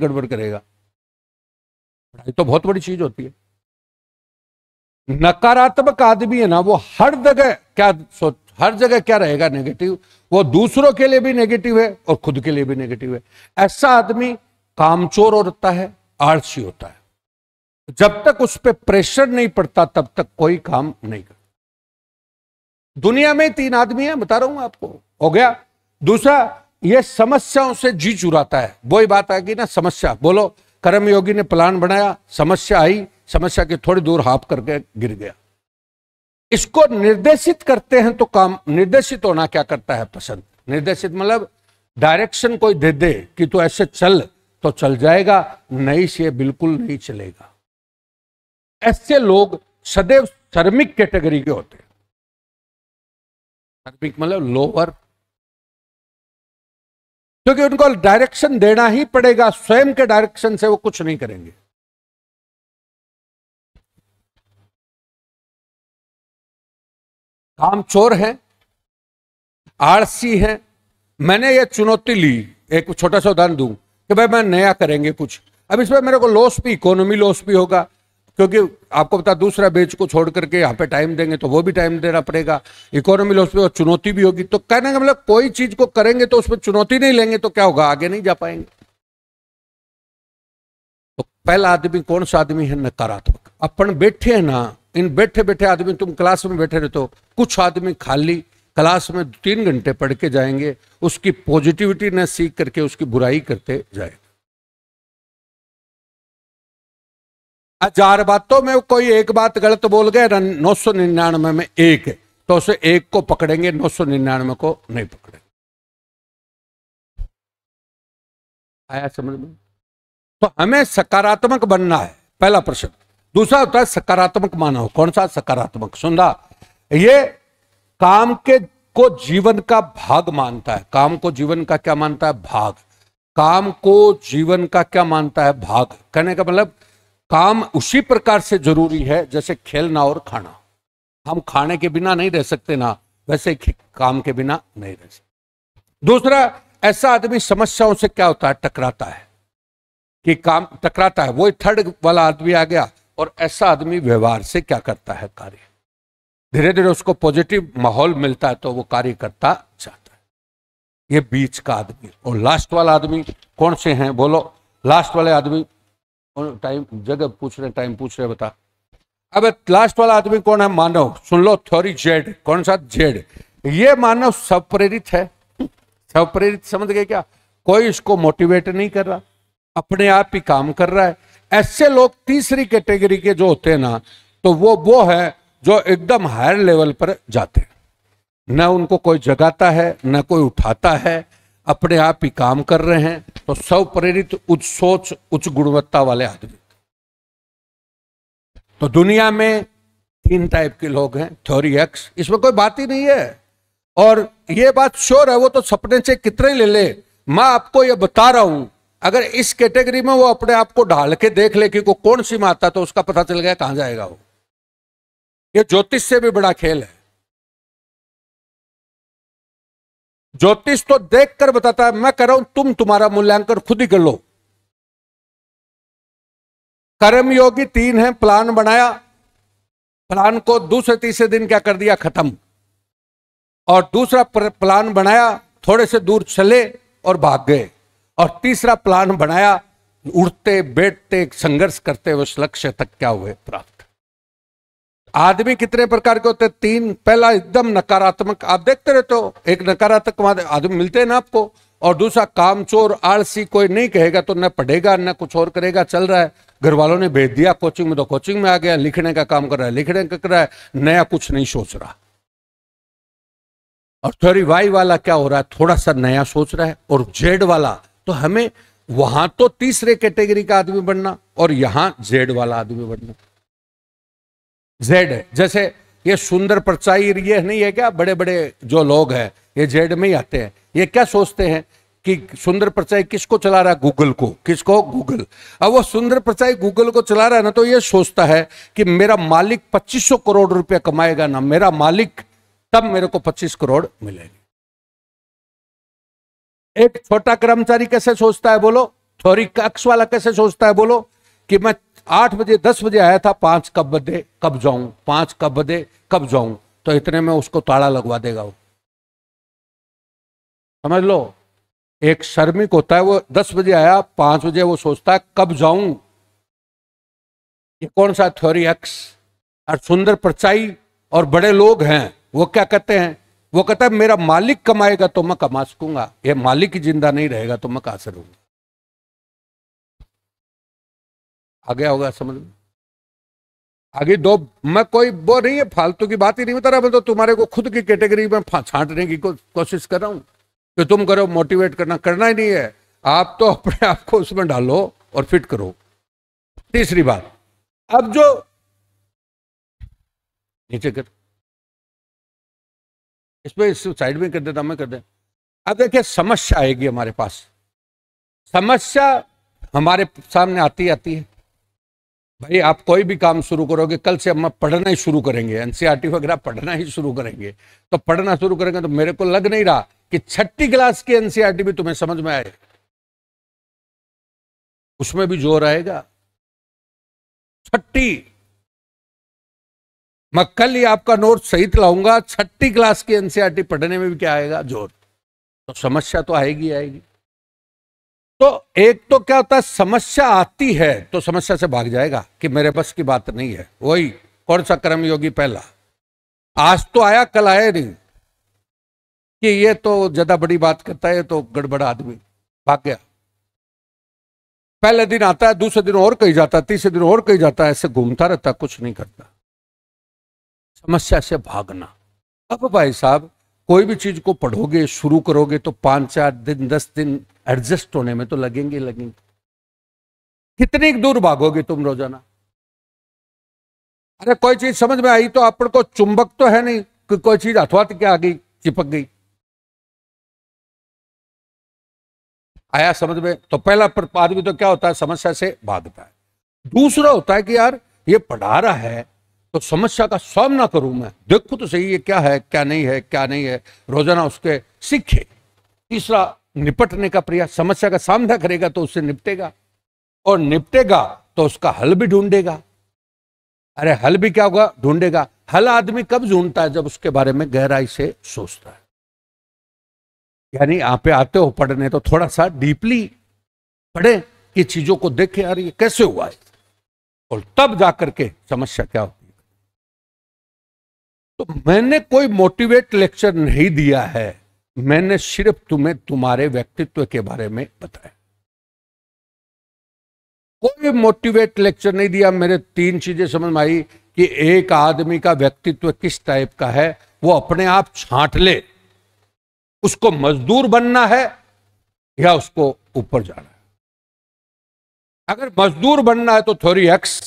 गड़बड़ करेगा पढ़ाई तो बहुत बड़ी चीज होती है नकारात्मक आदमी है ना वो हर जगह क्या सोच हर जगह क्या रहेगा नेगेटिव वो दूसरों के लिए भी नेगेटिव है और खुद के लिए भी नेगेटिव है ऐसा आदमी कामचोर होता है आलसी होता है जब तक उस पर प्रेशर नहीं पड़ता तब तक कोई काम नहीं करता दुनिया में तीन आदमी है बता रहा हूं आपको हो गया दूसरा ये समस्याओं से जी चुराता है वही बात आ गई ना समस्या बोलो कर्म योगी ने प्लान बनाया समस्या आई समस्या के थोड़ी दूर हाफ करके गिर गया इसको निर्देशित करते हैं तो काम निर्देशित होना क्या करता है पसंद निर्देशित मतलब डायरेक्शन कोई दे दे कि तू तो ऐसे चल तो चल जाएगा नहीं से बिल्कुल नहीं चलेगा ऐसे लोग सदैव श्रमिक कैटेगरी के, होते हैं मतलब लोअर क्योंकि उनको डायरेक्शन देना ही पड़ेगा स्वयं के डायरेक्शन से वो कुछ नहीं करेंगे काम चोर हैं आरसी हैं मैंने ये चुनौती ली एक छोटा सा उदाहरण दूं कि भाई मैं नया करेंगे कुछ अब इसमें मेरे को लॉस भी इकोनॉमी लॉस भी होगा क्योंकि आपको पता दूसरा बेच को छोड़ करके यहाँ पे टाइम देंगे तो वो भी टाइम देना पड़ेगा इकोनॉमी लॉस पे चुनौती भी होगी तो कहने का मतलब कोई चीज को करेंगे तो उसमें चुनौती नहीं लेंगे तो क्या होगा आगे नहीं जा पाएंगे तो पहला आदमी कौन सा आदमी है नकारात्मक अपन बैठे हैं ना इन बैठे बैठे आदमी तुम क्लास में बैठे रहते हो तो कुछ आदमी खाली क्लास में तीन घंटे पढ़ के जाएंगे उसकी पॉजिटिविटी न सीख करके उसकी बुराई करते जाएंगे हजार बातों में कोई एक बात गलत बोल गए नौ सौ निन्यानवे में एक तो उसे एक को पकड़ेंगे नौ सौ निन्यानवे को नहीं पकड़ेंगे आया समझ में तो हमें सकारात्मक बनना है पहला प्रश्न दूसरा होता है सकारात्मक मानव कौन सा सकारात्मक सुंदा ये काम के को जीवन का भाग मानता है काम को जीवन का क्या मानता है भाग काम को जीवन का क्या मानता है भाग कहने का मतलब काम उसी प्रकार से जरूरी है जैसे खेलना और खाना हम खाने के बिना नहीं रह सकते ना वैसे काम के बिना नहीं रह सकते दूसरा ऐसा आदमी समस्याओं से क्या होता है टकराता है कि काम टकराता है वो थर्ड वाला आदमी आ गया और ऐसा आदमी व्यवहार से क्या करता है कार्य धीरे धीरे उसको पॉजिटिव माहौल मिलता है तो वो कार्य करता जाता है ये बीच का आदमी और लास्ट वाला आदमी कौन से हैं बोलो लास्ट वाले आदमी टाइम जगह पूछ रहे टाइम पूछ रहे बता अब लास्ट वाला आदमी कौन है मानव सुन लो थ्योरी जेड कौन सा जेड ये मानव सब प्रेरित है सब प्रेरित समझ गए क्या कोई इसको मोटिवेट नहीं कर रहा अपने आप ही काम कर रहा है ऐसे लोग तीसरी कैटेगरी के, जो होते हैं ना तो वो वो है जो एकदम हायर लेवल पर जाते हैं ना उनको कोई जगाता है ना कोई उठाता है अपने आप ही काम कर रहे हैं तो सब प्रेरित उच्च सोच उच्च गुणवत्ता वाले आदमी तो दुनिया में तीन टाइप के लोग हैं थ्योरी एक्स इसमें कोई बात ही नहीं है और ये बात श्योर है वो तो सपने से कितने ले ले मैं आपको ये बता रहा हूं अगर इस कैटेगरी में वो अपने आप को ढाल के देख ले कि को कौन सी माता तो उसका पता चल गया कहां जाएगा वो ये ज्योतिष से भी बड़ा खेल है ज्योतिष तो देखकर बताता है मैं कह रहा हूं तुम तुम्हारा मूल्यांकन खुद ही कर लो योगी तीन है प्लान बनाया प्लान को दूसरे तीसरे दिन क्या कर दिया खत्म और दूसरा प्लान बनाया थोड़े से दूर चले और भाग गए और तीसरा प्लान बनाया उड़ते बैठते संघर्ष करते उस लक्ष्य तक क्या हुए प्राप्त आदमी कितने प्रकार के होते हैं तीन पहला एकदम नकारात्मक आप देखते रहते हो एक नकारात्मक आदमी मिलते हैं ना आपको और दूसरा काम चोर आलसी कोई नहीं कहेगा तो न पढ़ेगा न कुछ और करेगा चल रहा है घर वालों ने भेज दिया कोचिंग में तो कोचिंग में आ गया लिखने का काम कर रहा है लिखने का कर रहा है नया कुछ नहीं सोच रहा और थोड़ी वाई वाला क्या हो रहा है थोड़ा सा नया सोच रहा है और जेड वाला तो हमें वहां तो तीसरे कैटेगरी का आदमी बनना और यहां जेड वाला आदमी बनना जेड है जैसे ये सुंदर परचाई ये नहीं है क्या बड़े बड़े जो लोग हैं ये जेड में ही आते हैं ये क्या सोचते हैं कि सुंदर परचाई किसको चला रहा है गूगल को किसको गूगल अब वो सुंदर परचाई गूगल को चला रहा है ना तो ये सोचता है कि मेरा मालिक 2500 करोड़ रुपया कमाएगा ना मेरा मालिक तब मेरे को 25 करोड़ मिलेगी एक छोटा कर्मचारी कैसे सोचता है बोलो थोड़ी कक्ष वाला कैसे सोचता है बोलो कि मैं आठ बजे दस बजे आया था पांच कब बदे कब जाऊं पांच कब बदे कब जाऊं तो इतने में उसको ताड़ा लगवा देगा वो समझ लो एक शर्मिक होता है वो दस बजे आया पांच बजे वो सोचता है कब जाऊं ये कौन सा थ्योरी एक्स और सुंदर परचाई और बड़े लोग हैं वो क्या कहते हैं वो कहता है मेरा मालिक कमाएगा तो मैं कमा सकूंगा ये मालिक जिंदा नहीं रहेगा तो मैं कहा सकूंगा आ गया होगा समझ में आगे दो मैं कोई वो नहीं है फालतू की बात ही नहीं बता रहा मैं तो तुम्हारे को खुद की कैटेगरी में छांटने की को, कोशिश कर रहा हूं कि तुम करो मोटिवेट करना करना ही नहीं है आप तो अपने आप को उसमें डालो और फिट करो तीसरी बात अब जो नीचे कर इसमें इस साइड में कर देता मैं कर दे अब देखिए समस्या आएगी हमारे पास समस्या हमारे सामने आती आती है भाई आप कोई भी काम शुरू करोगे कल से हम पढ़ना ही शुरू करेंगे एनसीईआरटी e वगैरह पढ़ना ही शुरू करेंगे तो पढ़ना शुरू करेंगे तो मेरे को लग नहीं रहा कि छठी क्लास की एनसीईआरटी e भी तुम्हें समझ में आए उसमें भी जोर आएगा छठी मैं कल ही आपका नोट सहित लाऊंगा छठी क्लास की एनसीईआरटी e पढ़ने में भी क्या आएगा जोर तो समस्या तो आएगी आएगी तो एक तो क्या होता है समस्या आती है तो समस्या से भाग जाएगा कि मेरे बस की बात नहीं है वही कौन सा कर्म योगी पहला आज तो आया कल आया नहीं कि ये तो ज्यादा बड़ी बात करता है तो गड़बड़ा आदमी भाग गया पहले दिन आता है दूसरे दिन और कही जाता है तीसरे दिन और कही जाता है ऐसे घूमता रहता कुछ नहीं करता समस्या से भागना अब भाई साहब कोई भी चीज को पढ़ोगे शुरू करोगे तो पांच चार दिन दस दिन एडजस्ट होने में तो लगेंगे लगेंगे कितनी दूर भागोगे तुम रोजाना अरे कोई चीज समझ में आई तो अपन को चुंबक तो है नहीं कि कोई चीज तो क्या आ गई चिपक गई आया समझ में तो पहला आदमी तो क्या होता है समस्या से भागता है दूसरा होता है कि यार ये पढ़ा रहा है तो समस्या का सामना करूं मैं देखू तो सही ये क्या है क्या नहीं है क्या नहीं है रोजाना उसके सीखे तीसरा निपटने का प्रयास समस्या का सामना करेगा तो उससे निपटेगा और निपटेगा तो उसका हल भी ढूंढेगा अरे हल भी क्या होगा ढूंढेगा हल आदमी कब ढूंढता है जब उसके बारे में गहराई से सोचता है यानी आप पे आते हो पढ़ने तो थोड़ा सा डीपली पढ़े कि चीजों को देखे यार ये कैसे हुआ है और तब जाकर के समस्या क्या होती है तो मैंने कोई मोटिवेट लेक्चर नहीं दिया है मैंने सिर्फ तुम्हें तुम्हारे व्यक्तित्व के बारे में बताया कोई मोटिवेट लेक्चर नहीं दिया मेरे तीन चीजें समझ में आई कि एक आदमी का व्यक्तित्व किस टाइप का है वो अपने आप छांट ले उसको मजदूर बनना है या उसको ऊपर जाना है अगर मजदूर बनना है तो थोड़ी एक्स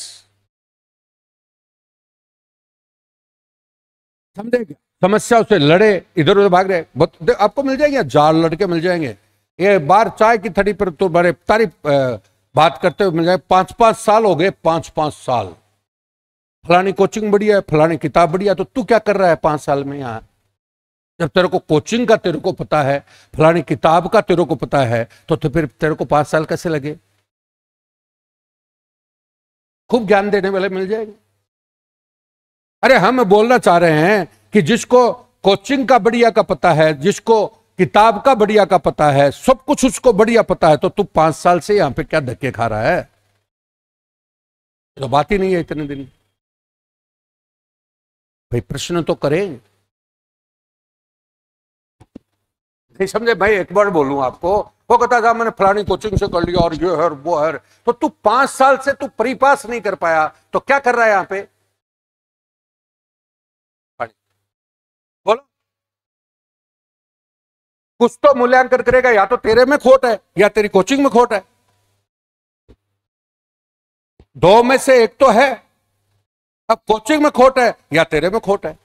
समझेगा समस्याओं से लड़े इधर उधर भाग रहे आपको मिल जाएंगे जाल लड़के मिल जाएंगे ये बार चाय की थड़ी पर तो बड़े तारीफ बात करते हुए मिल जाए पांच पांच साल हो गए पांच पांच साल फलानी कोचिंग बढ़िया है फलानी किताब बढ़िया तो तू क्या कर रहा है पांच साल में यहाँ जब तेरे को कोचिंग का तेरे को पता है फलानी किताब का तेरे को पता है तो, तो फिर तेरे को पांच साल कैसे लगे खूब ज्ञान देने वाले मिल जाएंगे अरे हम हाँ, बोलना चाह रहे हैं कि जिसको कोचिंग का बढ़िया का पता है जिसको किताब का बढ़िया का पता है सब कुछ उसको बढ़िया पता है तो तू पांच साल से यहां पे क्या धक्के खा रहा है तो बात ही नहीं है इतने दिन भाई प्रश्न तो करें नहीं समझे भाई एक बार बोलू आपको वो कहता था मैंने फलानी कोचिंग से कर लिया और ये है और वो है तो तू पांच साल से तू परिपास नहीं कर पाया तो क्या कर रहा है यहां पर कुछ तो मूल्यांकन करेगा या तो तेरे में खोट है या तेरी कोचिंग में खोट है दो में से एक तो है अब कोचिंग में खोट है या तेरे में खोट है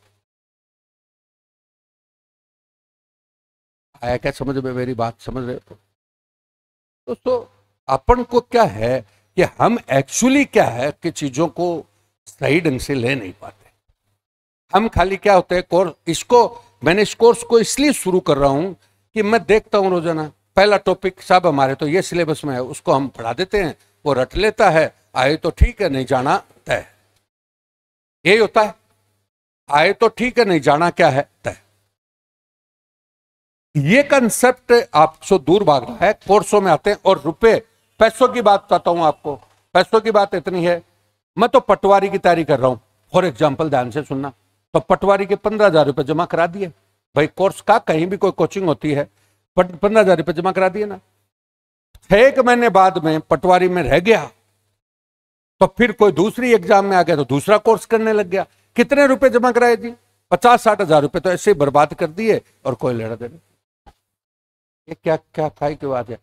आया क्या समझ में मेरी बात समझ रहे दोस्तों अपन को क्या है कि हम एक्चुअली क्या है कि चीजों को सही ढंग से ले नहीं पाते हम खाली क्या होते हैं कोर्स इसको मैंने इस कोर्स को इसलिए शुरू कर रहा हूं कि मैं देखता हूँ रोजाना पहला टॉपिक साहब हमारे तो ये सिलेबस में है उसको हम पढ़ा देते हैं वो रट लेता है आए तो ठीक है नहीं जाना तय यही होता है आए तो ठीक है नहीं जाना क्या है तय ये कंसेप्ट आपसे दूर भाग रहा है कोर्सों में आते हैं और रुपए पैसों की बात बताता हूं आपको पैसों की बात इतनी है मैं तो पटवारी की तैयारी कर रहा हूं फॉर एग्जाम्पल ध्यान से सुनना तो पटवारी के पंद्रह हजार रुपए जमा करा दिए भाई कोर्स का कहीं भी कोई कोचिंग होती है बट पंद्रह हजार रुपये जमा करा दिए ना छह एक महीने बाद में पटवारी में रह गया तो फिर कोई दूसरी एग्जाम में आ गया तो दूसरा कोर्स करने लग गया कितने रुपए जमा कराए जी पचास साठ हजार रुपए तो ऐसे ही बर्बाद कर दिए और कोई लड़ा दे ये क्या क्या खाई की बात है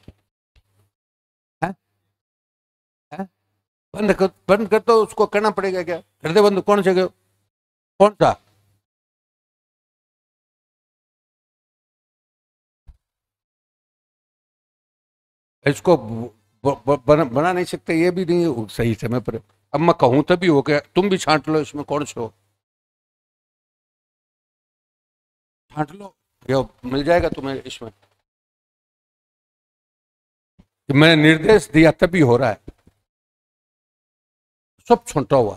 बंद कर बंद कर तो उसको करना पड़ेगा क्या हृदय बंद कौन से गये कौन सा इसको बना, बना नहीं सकते ये भी नहीं सही समय पर अब मैं कहूं तभी तो हो गया तुम भी छांट लो इसमें कौन से हो छांट लो ये मिल जाएगा तुम्हें इसमें मैंने निर्देश दिया तभी हो रहा है सब छोटा हुआ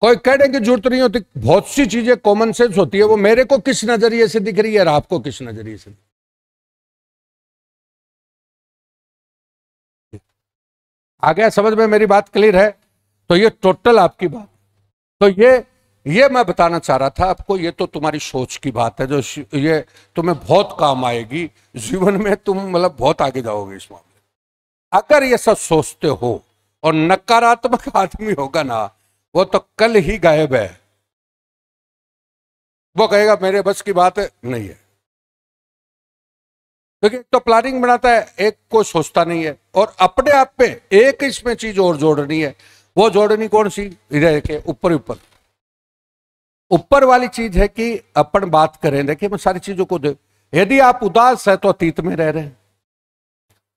कोई कहने की जरूरत नहीं होती बहुत सी चीजें कॉमन सेंस होती है वो मेरे को किस नजरिए से दिख रही है और आपको किस नजरिए से आ गया समझ में मेरी बात क्लियर है तो ये टोटल आपकी बात तो ये ये मैं बताना चाह रहा था आपको ये तो तुम्हारी सोच की बात है जो ये तुम्हें बहुत काम आएगी जीवन में तुम मतलब बहुत आगे जाओगे इस मामले अगर ये सब सोचते हो और नकारात्मक आदमी होगा ना वो तो कल ही गायब है वो कहेगा मेरे बस की बात है नहीं है क्योंकि तो, तो प्लानिंग बनाता है एक को सोचता नहीं है और अपने आप पे एक इसमें चीज और जोड़नी है वो जोड़नी कौन सी के ऊपर ऊपर ऊपर वाली चीज है कि अपन बात करें देखिए मैं सारी चीजों को दे यदि आप उदास है तो अतीत में रह रहे हैं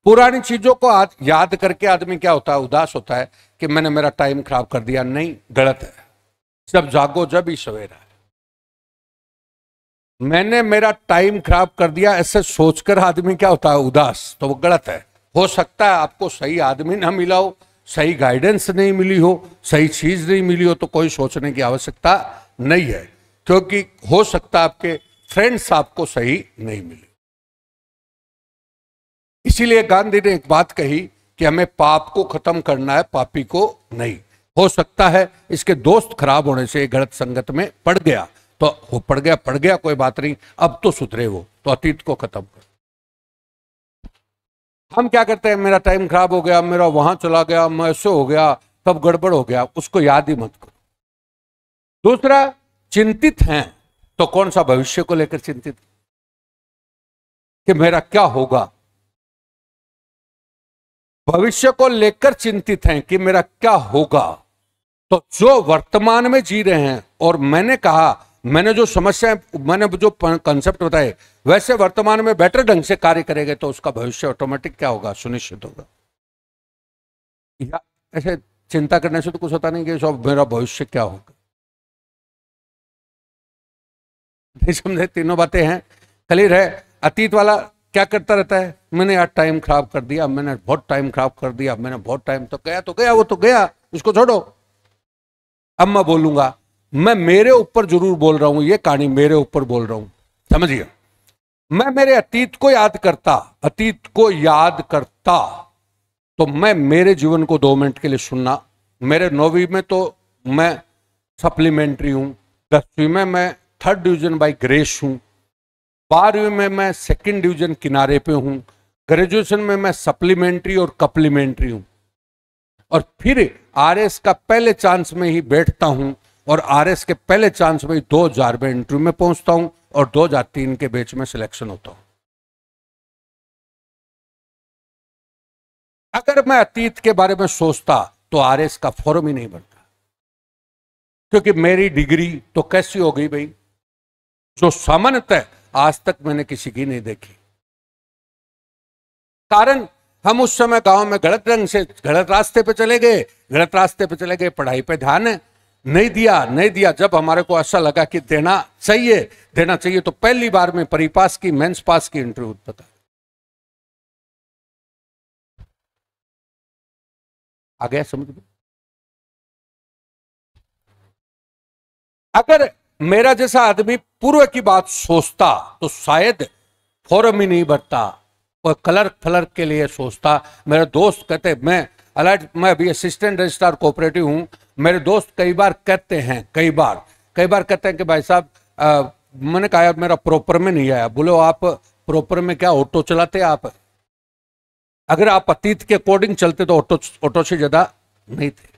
पुरानी चीजों को आज याद करके आदमी क्या होता है उदास होता है कि मैंने मेरा टाइम खराब कर दिया नहीं गलत है जब जागो जब ही सवेरा है मैंने मेरा टाइम खराब कर दिया ऐसे सोचकर आदमी क्या होता है उदास तो वो गलत है हो सकता है आपको सही आदमी ना मिला हो सही गाइडेंस नहीं मिली हो सही चीज नहीं मिली हो तो कोई सोचने की आवश्यकता नहीं है क्योंकि हो सकता है आपके फ्रेंड्स आपको सही नहीं मिले इसीलिए गांधी ने एक बात कही कि हमें पाप को खत्म करना है पापी को नहीं हो सकता है इसके दोस्त खराब होने से गलत संगत में पड़ गया तो हो पड़ गया पड़ गया कोई बात नहीं अब तो सुधरे वो तो अतीत को खत्म कर हम क्या करते हैं मेरा टाइम खराब हो गया मेरा वहां चला गया मैं ऐसे हो गया तब गड़बड़ हो गया उसको याद ही मत करो दूसरा चिंतित हैं तो कौन सा भविष्य को लेकर चिंतित कि मेरा क्या होगा भविष्य को लेकर चिंतित हैं कि मेरा क्या होगा तो जो वर्तमान में जी रहे हैं और मैंने कहा मैंने जो समस्या मैंने जो कंसेप्ट बताए वैसे वर्तमान में बेटर ढंग से कार्य करेंगे तो उसका भविष्य ऑटोमेटिक क्या होगा सुनिश्चित होगा या ऐसे चिंता करने से तो कुछ होता नहीं कि सब मेरा भविष्य क्या होगा नहीं समझे तीनों बातें हैं कलीर है अतीत वाला क्या करता रहता है मैंने यार टाइम खराब कर दिया मैंने बहुत टाइम खराब कर दिया मैंने बहुत टाइम तो गया तो गया वो तो गया उसको छोड़ो अब मैं बोलूंगा मैं मेरे ऊपर जरूर बोल रहा हूं ये कहानी मेरे ऊपर बोल रहा हूं समझिए मैं मेरे अतीत को याद करता अतीत को याद करता तो मैं मेरे जीवन को दो मिनट के लिए सुनना मेरे नौवीं में तो मैं सप्लीमेंट्री हूं दसवीं में मैं थर्ड डिवीजन बाई ग्रेस हूं बारहवीं में मैं सेकंड डिवीजन किनारे पे हूँ ग्रेजुएशन में मैं सप्लीमेंट्री और कप्लीमेंट्री हूँ और फिर आरएस का पहले चांस में ही बैठता हूँ और आरएस के पहले चांस में ही दो हजार में इंटरव्यू में पहुँचता हूँ और दो हजार तीन के बेच में सिलेक्शन होता हूँ अगर मैं अतीत के बारे में सोचता तो आरएस का फॉर्म ही नहीं बनता क्योंकि मेरी डिग्री तो कैसी हो गई भाई जो सामान्यतः आज तक मैंने किसी की नहीं देखी कारण हम उस समय गांव में गलत रंग से गलत रास्ते पे चले गए गलत रास्ते पे चले गए पढ़ाई पे ध्यान नहीं दिया नहीं दिया जब हमारे को ऐसा लगा कि देना चाहिए देना चाहिए तो पहली बार में परिपास की मेंस पास की इंटरव्यू बता आ गया समझ में अगर मेरा जैसा आदमी पूर्व की बात सोचता तो शायद फॉरम ही नहीं भरता और कलर फलर के लिए सोचता मेरे दोस्त कहते मैं अलर्ट मैं अभी असिस्टेंट रजिस्ट्रार कोऑपरेटिव हूँ मेरे दोस्त कई बार कहते हैं कई बार कई बार कहते हैं कि भाई साहब मैंने कहा यार मेरा प्रॉपर में नहीं आया बोलो आप प्रॉपर में क्या ऑटो चलाते आप अगर आप अतीत के अकॉर्डिंग चलते तो ऑटो ऑटो से ज़्यादा नहीं थे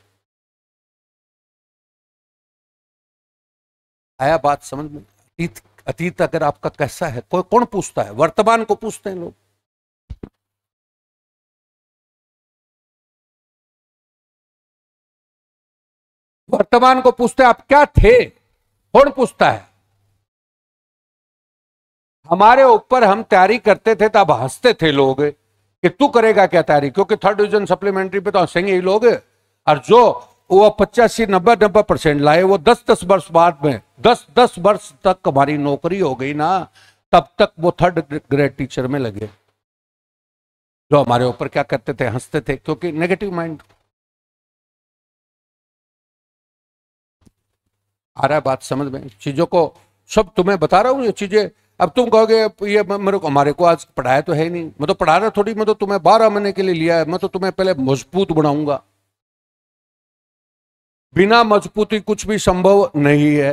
आया बात समझ में अतीत अतीत अगर आपका कैसा है कोई कौन पूछता है वर्तमान को पूछते हैं लोग वर्तमान को पूछते हैं आप क्या थे कौन पूछता है हमारे ऊपर हम तैयारी करते थे तब हंसते थे लोग कि तू करेगा क्या तैयारी क्योंकि थर्ड डिविजन सप्लीमेंट्री पे तो हंसेंगे ही लोग और जो वो पचासी नब्बे नब्बे परसेंट लाए वो दस दस वर्ष बाद में दस दस वर्ष तक हमारी नौकरी हो गई ना तब तक वो थर्ड ग्रेड टीचर में लगे जो हमारे ऊपर क्या करते थे हंसते थे क्योंकि नेगेटिव माइंड आ रहा है बात समझ में चीजों को सब तुम्हें बता रहा हूं ये चीजें अब तुम कहोगे ये मेरे को हमारे को आज पढ़ाया तो है नहीं मैं तो पढ़ा रहा थोड़ी मैं तो तुम्हें बारह महीने के लिए लिया है मैं तो तुम्हें पहले मजबूत बनाऊंगा बिना मजबूती कुछ भी संभव नहीं है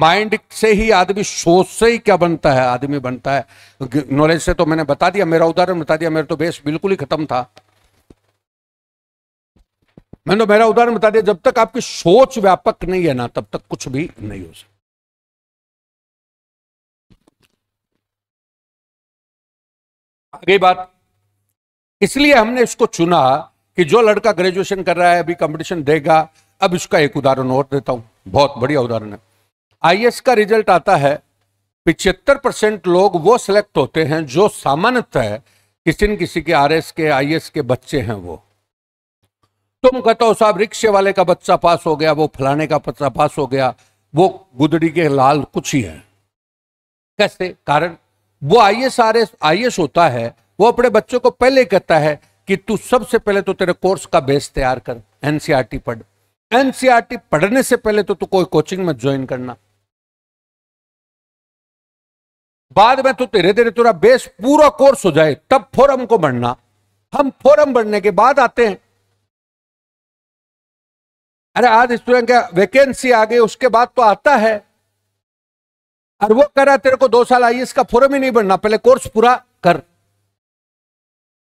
माइंड से ही आदमी सोच से ही क्या बनता है आदमी बनता है नॉलेज से तो मैंने बता दिया मेरा उदाहरण बता दिया मेरा तो बेस बिल्कुल ही खत्म था मैंने तो मेरा उदाहरण बता दिया जब तक आपकी सोच व्यापक नहीं है ना तब तक कुछ भी नहीं हो सकता आगे बात इसलिए हमने इसको चुना कि जो लड़का ग्रेजुएशन कर रहा है अभी कंपटीशन देगा अब इसका एक उदाहरण और देता हूं बहुत बढ़िया उदाहरण है आई का रिजल्ट आता है पिछहत्तर परसेंट लोग वो सिलेक्ट होते हैं जो सामान्यतः किसी न किसी के आर के आई के बच्चे हैं वो तुम कहते हो साहब रिक्शे वाले का बच्चा पास हो गया वो फलाने का बच्चा पास हो गया वो गुदड़ी के लाल कुछ ही है कैसे कारण वो I S R S I S होता है वो अपने बच्चों को पहले कहता है कि तू सबसे पहले तो तेरे कोर्स का बेस तैयार कर एनसीआरटी e पढ़ एनसीआरटी e पढ़ने से पहले तो तू कोई कोचिंग में ज्वाइन करना बाद में तो धीरे धीरे तेरा बेस पूरा कोर्स हो जाए तब फोरम को बढ़ना हम फोरम बढ़ने के बाद आते हैं अरे आज स्टूडेंट क्या वैकेंसी आ गई उसके बाद तो आता है और वो कह रहा तेरे को दो साल आई इसका फोरम ही नहीं बढ़ना पहले कोर्स पूरा कर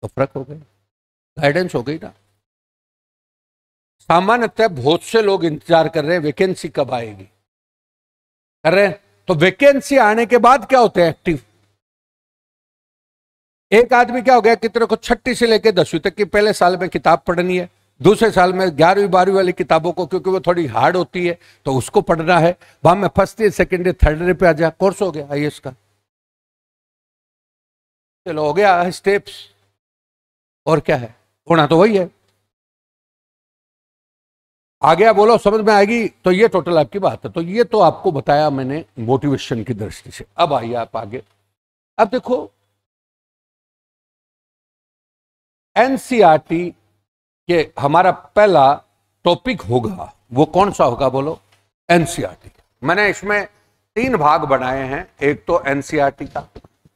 तो फर्क हो गया गाइडेंस हो गई ना सामान्यतः बहुत से लोग इंतजार कर रहे हैं वैकेंसी कब आएगी कर रहे हैं तो वैकेंसी आने के बाद क्या होते हैं एक्टिव एक आदमी क्या हो गया कितने को छठी से लेकर दसवीं तक की पहले साल में किताब पढ़नी है दूसरे साल में ग्यारहवीं बारहवीं वाली किताबों को क्योंकि वो थोड़ी हार्ड होती है तो उसको पढ़ना है वहां में first year second year third year पे आ जाए कोर्स हो गया आई का चलो हो गया स्टेप्स और क्या है होना तो वही है आ गया बोलो समझ में आएगी तो ये टोटल आपकी बात है तो ये तो आपको बताया मैंने मोटिवेशन की दृष्टि से अब आइए आप आगे अब देखो एनसीआरटी e के हमारा पहला टॉपिक होगा वो कौन सा होगा बोलो एनसीआरटी e मैंने इसमें तीन भाग बनाए हैं एक तो एनसीआरटी e का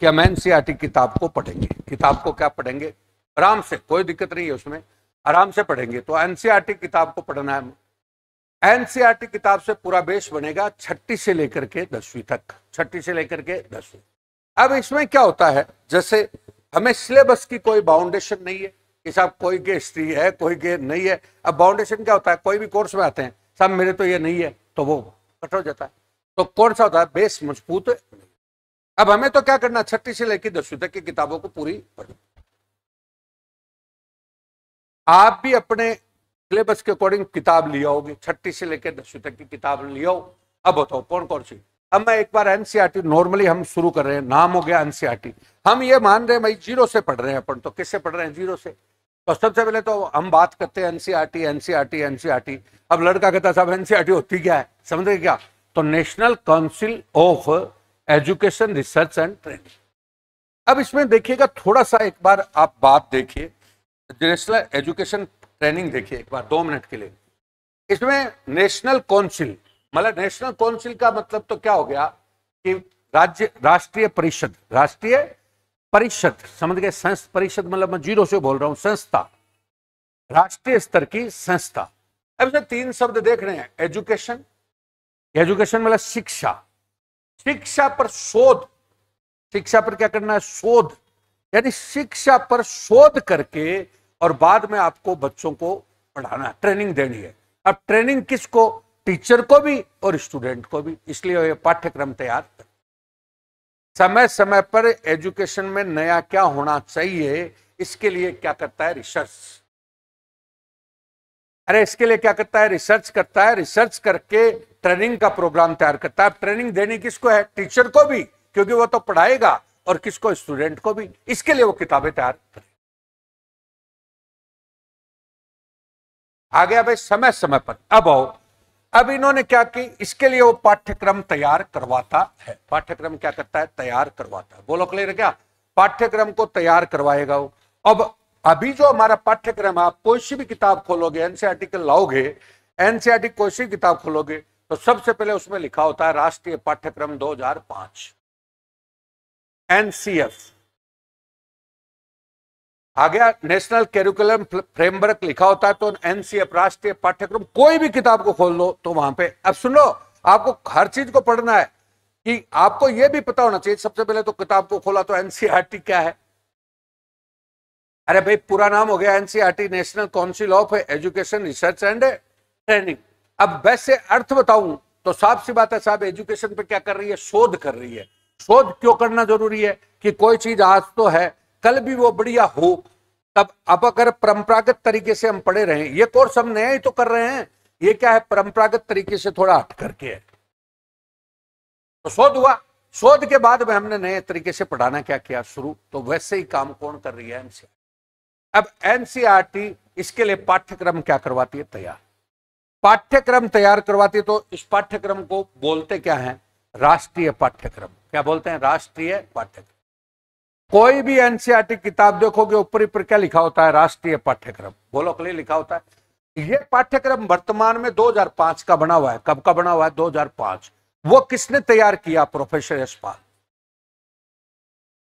कि हम एनसीआरटी किताब को पढ़ेंगे किताब को क्या पढ़ेंगे आराम से कोई दिक्कत नहीं है उसमें आराम से पढ़ेंगे तो एनसीईआरटी e किताब को पढ़ना है एनसीईआरटी e किताब से पूरा बेस बनेगा छठी से लेकर के दसवीं तक छठी से लेकर के दसवीं अब इसमें क्या होता है जैसे हमें सिलेबस की कोई बाउंडेशन नहीं है कि साहब कोई के हिस्ट्री है कोई के नहीं है अब बाउंडेशन क्या होता है कोई भी कोर्स में आते हैं साहब मेरे तो ये नहीं है तो वो कट हो जाता है तो कौन सा होता है बेस मजबूत अब हमें तो क्या करना छठी से लेकर दसवीं तक की किताबों को पूरी पढ़ना आप भी अपने सिलेबस के अकॉर्डिंग किताब लिया होगी छठी से लेकर दसवीं तक की किताब लिया हो अब बताओ कौन कौन सी अब मैं एक बार एनसीआरटी नॉर्मली e हम शुरू कर रहे हैं नाम हो गया एनसीआरटी e हम ये मान रहे हैं भाई जीरो से पढ़ रहे हैं अपन तो किससे पढ़ रहे हैं जीरो से तो सबसे पहले तो हम बात करते हैं एनसीआरटी एनसीआरटी एनसीआरटी अब लड़का कहता साहब एनसीआरटी e होती क्या है समझ रहे क्या तो national council of education research and training अब इसमें देखिएगा थोड़ा सा एक बार आप बात देखिए नेशनल एजुकेशन ट्रेनिंग देखिए एक बार दो मिनट के लिए इसमें नेशनल काउंसिल मतलब नेशनल काउंसिल का मतलब तो क्या हो गया कि राज्य राष्ट्रीय परिषद राष्ट्रीय परिषद समझ गए संस्थ परिषद मतलब मैं जीरो से बोल रहा हूं संस्था राष्ट्रीय स्तर की संस्था अब इसमें तीन शब्द देख रहे हैं एजुकेशन एजुकेशन मतलब शिक्षा शिक्षा पर शोध शिक्षा पर क्या करना है शोध यानी शिक्षा पर शोध करके और बाद में आपको बच्चों को पढ़ाना ट्रेनिंग देनी है अब ट्रेनिंग किसको टीचर को भी और स्टूडेंट को भी इसलिए ये पाठ्यक्रम तैयार समय समय पर एजुकेशन में नया क्या होना चाहिए इसके लिए क्या करता है रिसर्च अरे इसके लिए क्या करता है रिसर्च करता है रिसर्च करके ट्रेनिंग का प्रोग्राम तैयार करता है ट्रेनिंग देनी किसको है टीचर को भी क्योंकि वो तो पढ़ाएगा और किसको स्टूडेंट को भी इसके लिए वो किताबें तैयार करें गया भाई समय समय पर अब आओ अब इन्होंने क्या की इसके लिए वो पाठ्यक्रम तैयार करवाता है पाठ्यक्रम क्या करता है तैयार करवाता है बोलो क्लियर क्या पाठ्यक्रम को तैयार करवाएगा वो अब अभी जो हमारा पाठ्यक्रम है आप कोई भी किताब खोलोगे एनसीआरटी e के लाओगे एनसीआरटी e कोई सी किताब खोलोगे तो सबसे पहले उसमें लिखा होता है राष्ट्रीय पाठ्यक्रम 2005 एनसीएफ सी एफ आ गया नेशनल कैरिकुलम फ्रेमवर्क लिखा होता है तो एनसीएफ राष्ट्रीय पाठ्यक्रम कोई भी किताब को खोल लो तो वहां पे अब सुन लो आपको हर चीज को पढ़ना है कि आपको यह भी पता होना चाहिए सबसे पहले तो किताब को खोला तो एनसीआरटी e क्या है अरे भाई पूरा नाम हो गया NCERT national council of education research and training अब वैसे अर्थ बताऊं तो साफ सी बात है साहब एजुकेशन पे क्या कर रही है शोध कर रही है शोध क्यों करना जरूरी है कि कोई चीज आज तो है कल भी वो बढ़िया हो तब अब अगर परंपरागत तरीके से हम पढ़े रहे ये कोर्स हम नया ही तो कर रहे हैं ये क्या है परंपरागत तरीके से थोड़ा हट करके है तो शोध हुआ शोध के बाद में हमने नए तरीके से पढ़ाना क्या किया शुरू तो वैसे ही काम कौन कर रही है एनसीआर अब एनसीआरटी इसके लिए पाठ्यक्रम क्या करवाती है तैयार पाठ्यक्रम तैयार करवाती है तो इस पाठ्यक्रम को बोलते क्या है राष्ट्रीय पाठ्यक्रम क्या बोलते हैं राष्ट्रीय पाठ्यक्रम कोई भी एनसीआरटी e किताब देखोगे ऊपर पर क्या लिखा होता है राष्ट्रीय पाठ्यक्रम बोलो के लिए लिखा होता है यह पाठ्यक्रम वर्तमान में 2005 का बना हुआ है कब का बना हुआ है 2005 वो किसने तैयार किया प्रोफेसर यशपाल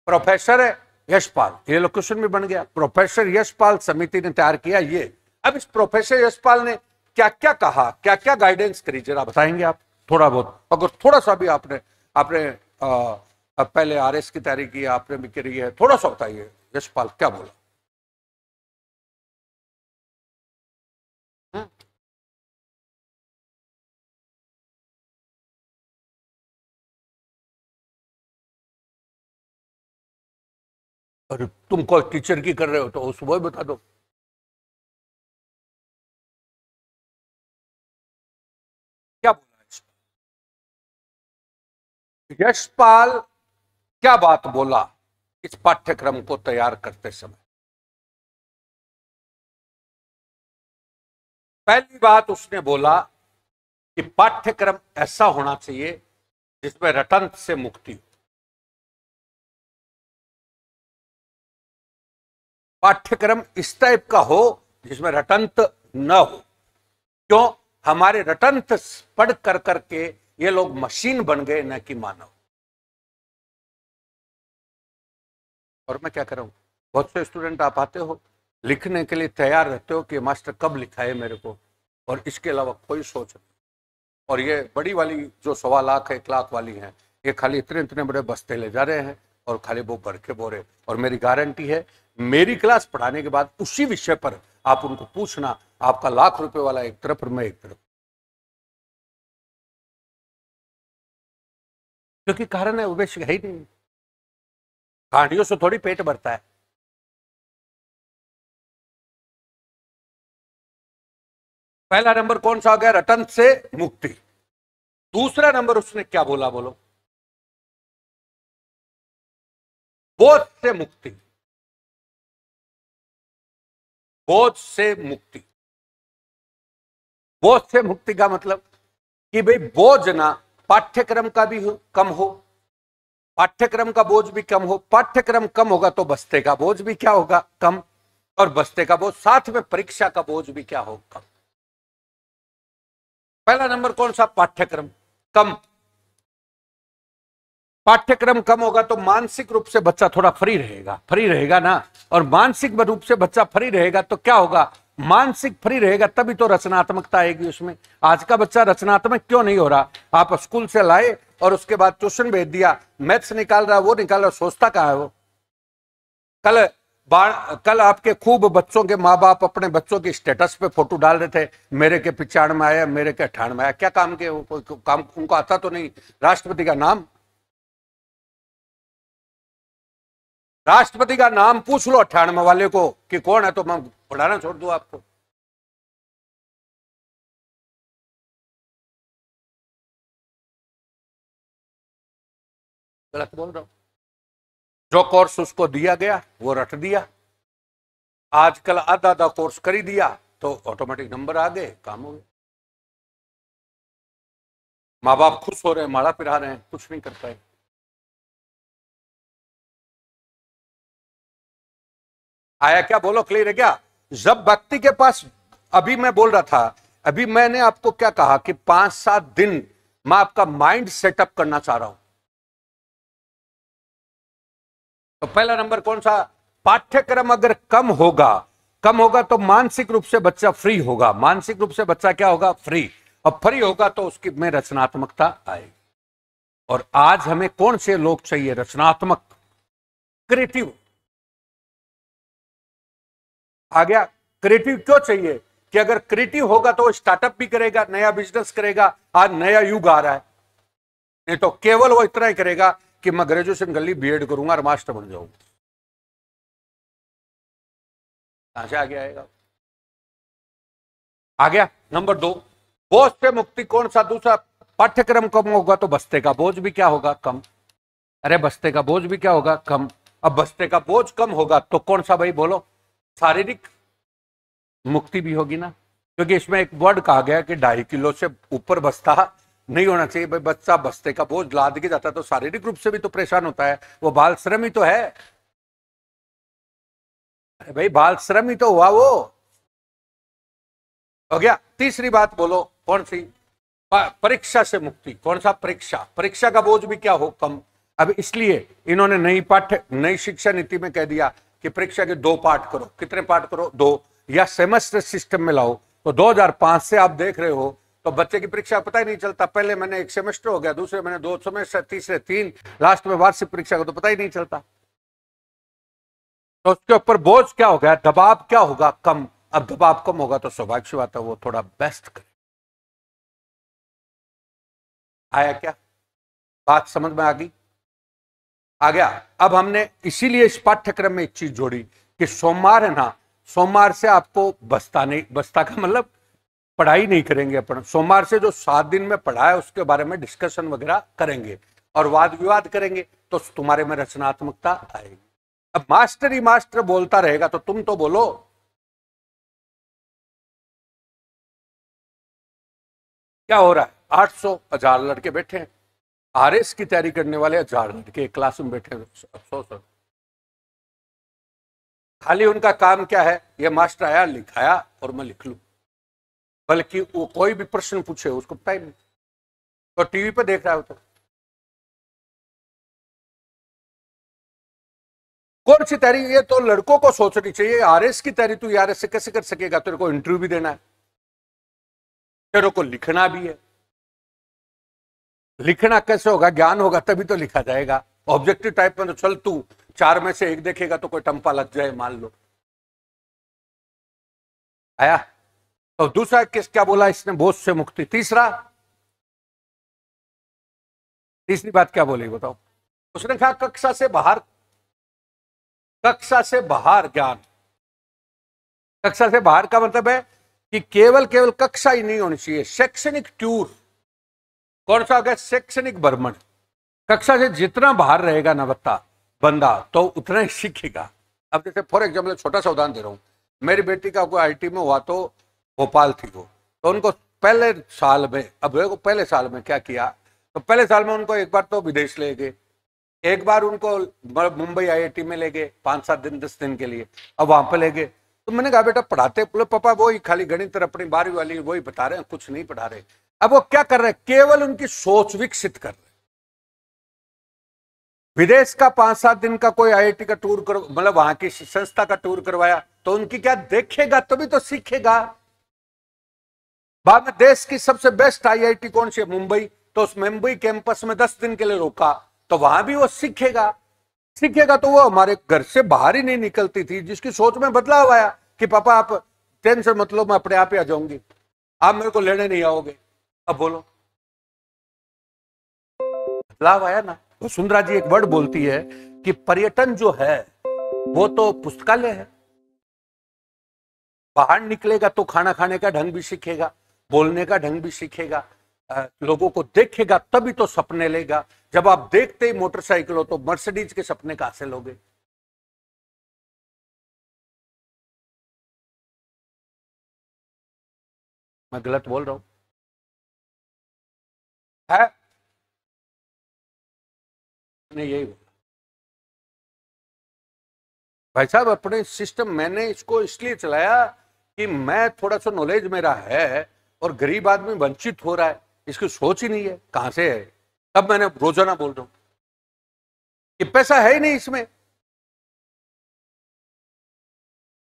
प्रोफेसर यशपाल ये लोकेशन भी बन गया प्रोफेसर यशपाल समिति ने तैयार किया ये अब इस प्रोफेसर यशपाल ने क्या क्या कहा क्या क्या गाइडेंस करी जरा बताएंगे आप थोड़ा बहुत अगर थोड़ा सा भी आपने आपने अब पहले आरएस की तैयारी की आपने भी करी है थोड़ा सा बताइए यशपाल क्या बोला हाँ। अरे तुमको टीचर की कर रहे हो तो सुबह बता दो क्या यशपाल क्या बात बोला इस पाठ्यक्रम को तैयार करते समय पहली बात उसने बोला कि पाठ्यक्रम ऐसा होना चाहिए जिसमें रटंत से मुक्ति हो पाठ्यक्रम इस टाइप का हो जिसमें रटंत न हो क्यों हमारे रटंत पढ़ कर करके ये लोग मशीन बन गए न कि मानव और मैं क्या करूं बहुत से स्टूडेंट आप आते हो लिखने के लिए तैयार रहते हो कि मास्टर कब लिखा है मेरे को और इसके अलावा कोई सोच नहीं और ये बड़ी वाली जो सवा लाख एक लाख वाली है ये खाली इतने इतने बड़े बस्ते ले जा रहे हैं और खाली वो भर के बोरे और मेरी गारंटी है मेरी क्लास पढ़ाने के बाद उसी विषय पर आप उनको पूछना आपका लाख रुपए वाला एक तरफ और मैं एक तरफ क्योंकि कारण है उपेश है ही नहीं कहानियों से थोड़ी पेट भरता है पहला नंबर कौन सा हो गया रतन से मुक्ति दूसरा नंबर उसने क्या बोला बोलो बोध से मुक्ति बोध से मुक्ति बोध से मुक्ति का मतलब कि भाई बोझ ना पाठ्यक्रम का भी हो, कम हो पाठ्यक्रम का बोझ भी कम हो पाठ्यक्रम कम होगा तो बस्ते का बोझ भी क्या होगा कम और बस्ते का बोझ साथ में परीक्षा का बोझ भी क्या होगा पहला नंबर कौन सा पाठ्यक्रम कम पाठ्यक्रम कम होगा तो मानसिक रूप से बच्चा थोड़ा फ्री रहेगा फ्री रहेगा ना और मानसिक रूप से बच्चा फ्री रहेगा तो क्या होगा मानसिक फ्री रहेगा तभी तो रचनात्मकता आएगी उसमें आज का बच्चा रचनात्मक क्यों नहीं हो रहा आप स्कूल से लाए और उसके बाद ट्यूशन भेज दिया मैथ्स निकाल रहा वो निकाल रहा सोचता कहा है वो कल कल आपके खूब बच्चों के माँ बाप अपने बच्चों के स्टेटस पे फोटो डाल रहे थे मेरे के में आया मेरे के अठाण में आया क्या काम के वो काम उनको आता तो नहीं राष्ट्रपति का नाम राष्ट्रपति का नाम पूछ लो अट्ठानवे वाले को कि कौन है तो मैं पढ़ाना छोड़ दू आपको गलत बोल रहा हूं जो कोर्स उसको दिया गया वो रट दिया आजकल आधा आधा कोर्स कर ही दिया तो ऑटोमेटिक नंबर आ गए काम हो गए माँ बाप खुश हो रहे हैं माला पिरा रहे हैं कुछ नहीं कर पाए आया क्या बोलो क्लियर है क्या जब भक्ति के पास अभी मैं बोल रहा था अभी मैंने आपको क्या कहा कि पांच सात दिन मैं आपका माइंड सेटअप करना चाह रहा हूं तो पहला नंबर कौन सा पाठ्यक्रम अगर कम होगा कम होगा तो मानसिक रूप से बच्चा फ्री होगा मानसिक रूप से बच्चा क्या होगा फ्री और फ्री होगा तो उसकी में रचनात्मकता आएगी और आज हमें कौन से लोग चाहिए रचनात्मक क्रिएटिव आ गया क्रिएटिव क्यों चाहिए कि अगर क्रिएटिव होगा तो स्टार्टअप भी करेगा नया बिजनेस करेगा आज नया युग आ रहा है नहीं तो केवल वो इतना ही करेगा कि मैं ग्रेजुएशन कर ली बी करूंगा और मास्टर बन जाऊंगा कहां से आगे आएगा आ गया नंबर दो बोझ से मुक्ति कौन सा दूसरा पाठ्यक्रम कम होगा तो बस्ते का बोझ भी क्या होगा कम अरे बस्ते का बोझ भी क्या होगा कम अब बस्ते का बोझ कम होगा तो कौन सा भाई बोलो शारीरिक मुक्ति भी होगी ना क्योंकि इसमें एक वर्ड कहा गया कि ढाई किलो से ऊपर बसता नहीं होना चाहिए भाई बच्चा बस्ते का बोझ लाद के जाता है तो शारीरिक रूप से भी तो परेशान होता है वो बाल श्रम ही तो है अरे भाई बाल श्रम ही तो हुआ वो हो गया तीसरी बात बोलो कौन सी परीक्षा से मुक्ति कौन सा परीक्षा परीक्षा का बोझ भी क्या हो कम अब इसलिए इन्होंने नई पाठ्य नई शिक्षा नीति में कह दिया कि परीक्षा के दो पार्ट करो कितने पार्ट करो दो या सेमेस्टर सिस्टम में लाओ तो 2005 से आप देख रहे हो तो बच्चे की परीक्षा पता ही नहीं चलता पहले मैंने एक सेमेस्टर हो गया दूसरे मैंने दो सेमेस्टर तीसरे तीन लास्ट में वार्षिक परीक्षा का तो पता ही नहीं चलता तो उसके ऊपर बोझ क्या हो गया दबाव क्या होगा कम अब दबाव कम होगा तो स्वाभाविक सी बात है वो थोड़ा बेस्ट करे आया क्या बात समझ में आ गई आ गया अब हमने इसीलिए इस पाठ्यक्रम में एक चीज जोड़ी कि सोमवार है ना सोमवार से आपको बस्ता नहीं बस्ता का मतलब पढ़ाई नहीं करेंगे अपन सोमवार से जो सात दिन में पढ़ा है उसके बारे में डिस्कशन वगैरह करेंगे और वाद विवाद करेंगे तो तुम्हारे में रचनात्मकता आएगी अब मास्टर ही मास्टर बोलता रहेगा तो तुम तो बोलो क्या हो रहा है आठ सौ हजार लड़के बैठे हैं आर एस की तैयारी करने वाले हजार के क्लास में बैठे अफसोस हो खाली उनका काम क्या है ये मास्टर आया लिखाया और मैं लिख लू बल्कि वो कोई भी प्रश्न पूछे उसको टाइम तो टीवी पर देख रहा है तो कौन सी तैयारी ये तो लड़कों को सोचनी चाहिए आर एस की तैयारी तू आर एस से कैसे कर सकेगा तेरे को इंटरव्यू भी देना है तेरे को लिखना भी है लिखना कैसे होगा ज्ञान होगा तभी तो लिखा जाएगा ऑब्जेक्टिव टाइप में तो चल तू चार में से एक देखेगा तो कोई टंपा लग जाए मान लो आया तो दूसरा किस क्या बोला इसने बोझ से मुक्ति तीसरा तीसरी बात क्या बोली बताओ उसने कहा कक्षा से बाहर कक्षा से बाहर ज्ञान कक्षा से बाहर का मतलब है कि केवल केवल कक्षा ही नहीं होनी चाहिए शैक्षणिक टूर कौन सा हो गया शैक्षणिक भ्रमण कक्षा से जितना बाहर रहेगा नवत्ता बंदा तो उतना ही सीखेगा अब जैसे फॉर एग्जाम्पल छोटा सा उदाहरण दे रहा हूँ मेरी बेटी का कोई आई में हुआ तो भोपाल थी वो तो उनको पहले साल में अब को पहले साल में क्या किया तो पहले साल में उनको एक बार तो विदेश ले गए एक बार उनको मुंबई आईआईटी में ले गए पाँच सात दिन दस दिन के लिए अब वहाँ पर ले गए तो मैंने कहा बेटा पढ़ाते बोले पापा वही खाली गणित अपनी बारी वाली वही बता रहे हैं कुछ नहीं पढ़ा रहे अब वो क्या कर रहे हैं केवल उनकी सोच विकसित कर रहे विदेश का पांच सात दिन का कोई आईआईटी का टूर करो मतलब वहां की संस्था का टूर करवाया तो उनकी क्या देखेगा तभी तो, तो सीखेगा बाद में देश की सबसे बेस्ट आईआईटी कौन सी है मुंबई तो उस मुंबई कैंपस में दस दिन के लिए रोका तो वहां भी वो सीखेगा सीखेगा तो वो हमारे घर से बाहर ही नहीं निकलती थी जिसकी सोच में बदलाव आया कि पापा आप टेंशन मतलब मैं अपने आप ही आ जाऊंगी आप मेरे को लेने नहीं आओगे अब बोलो बदलाव आया ना वसुंधरा तो जी एक वर्ड बोलती है कि पर्यटन जो है वो तो पुस्तकालय है बाहर निकलेगा तो खाना खाने का ढंग भी सीखेगा बोलने का ढंग भी सीखेगा लोगों को देखेगा तभी तो सपने लेगा जब आप देखते ही मोटरसाइकिल हो तो मर्सिडीज के सपने हासिल से लोगे मैं गलत बोल रहा हूं है ने यही बोला भाई साहब अपने सिस्टम मैंने इसको इसलिए चलाया कि मैं थोड़ा सा नॉलेज मेरा है और गरीब आदमी वंचित हो रहा है इसकी सोच ही नहीं है कहां से है तब मैंने रोजाना बोल रहा हूं कि पैसा है ही नहीं इसमें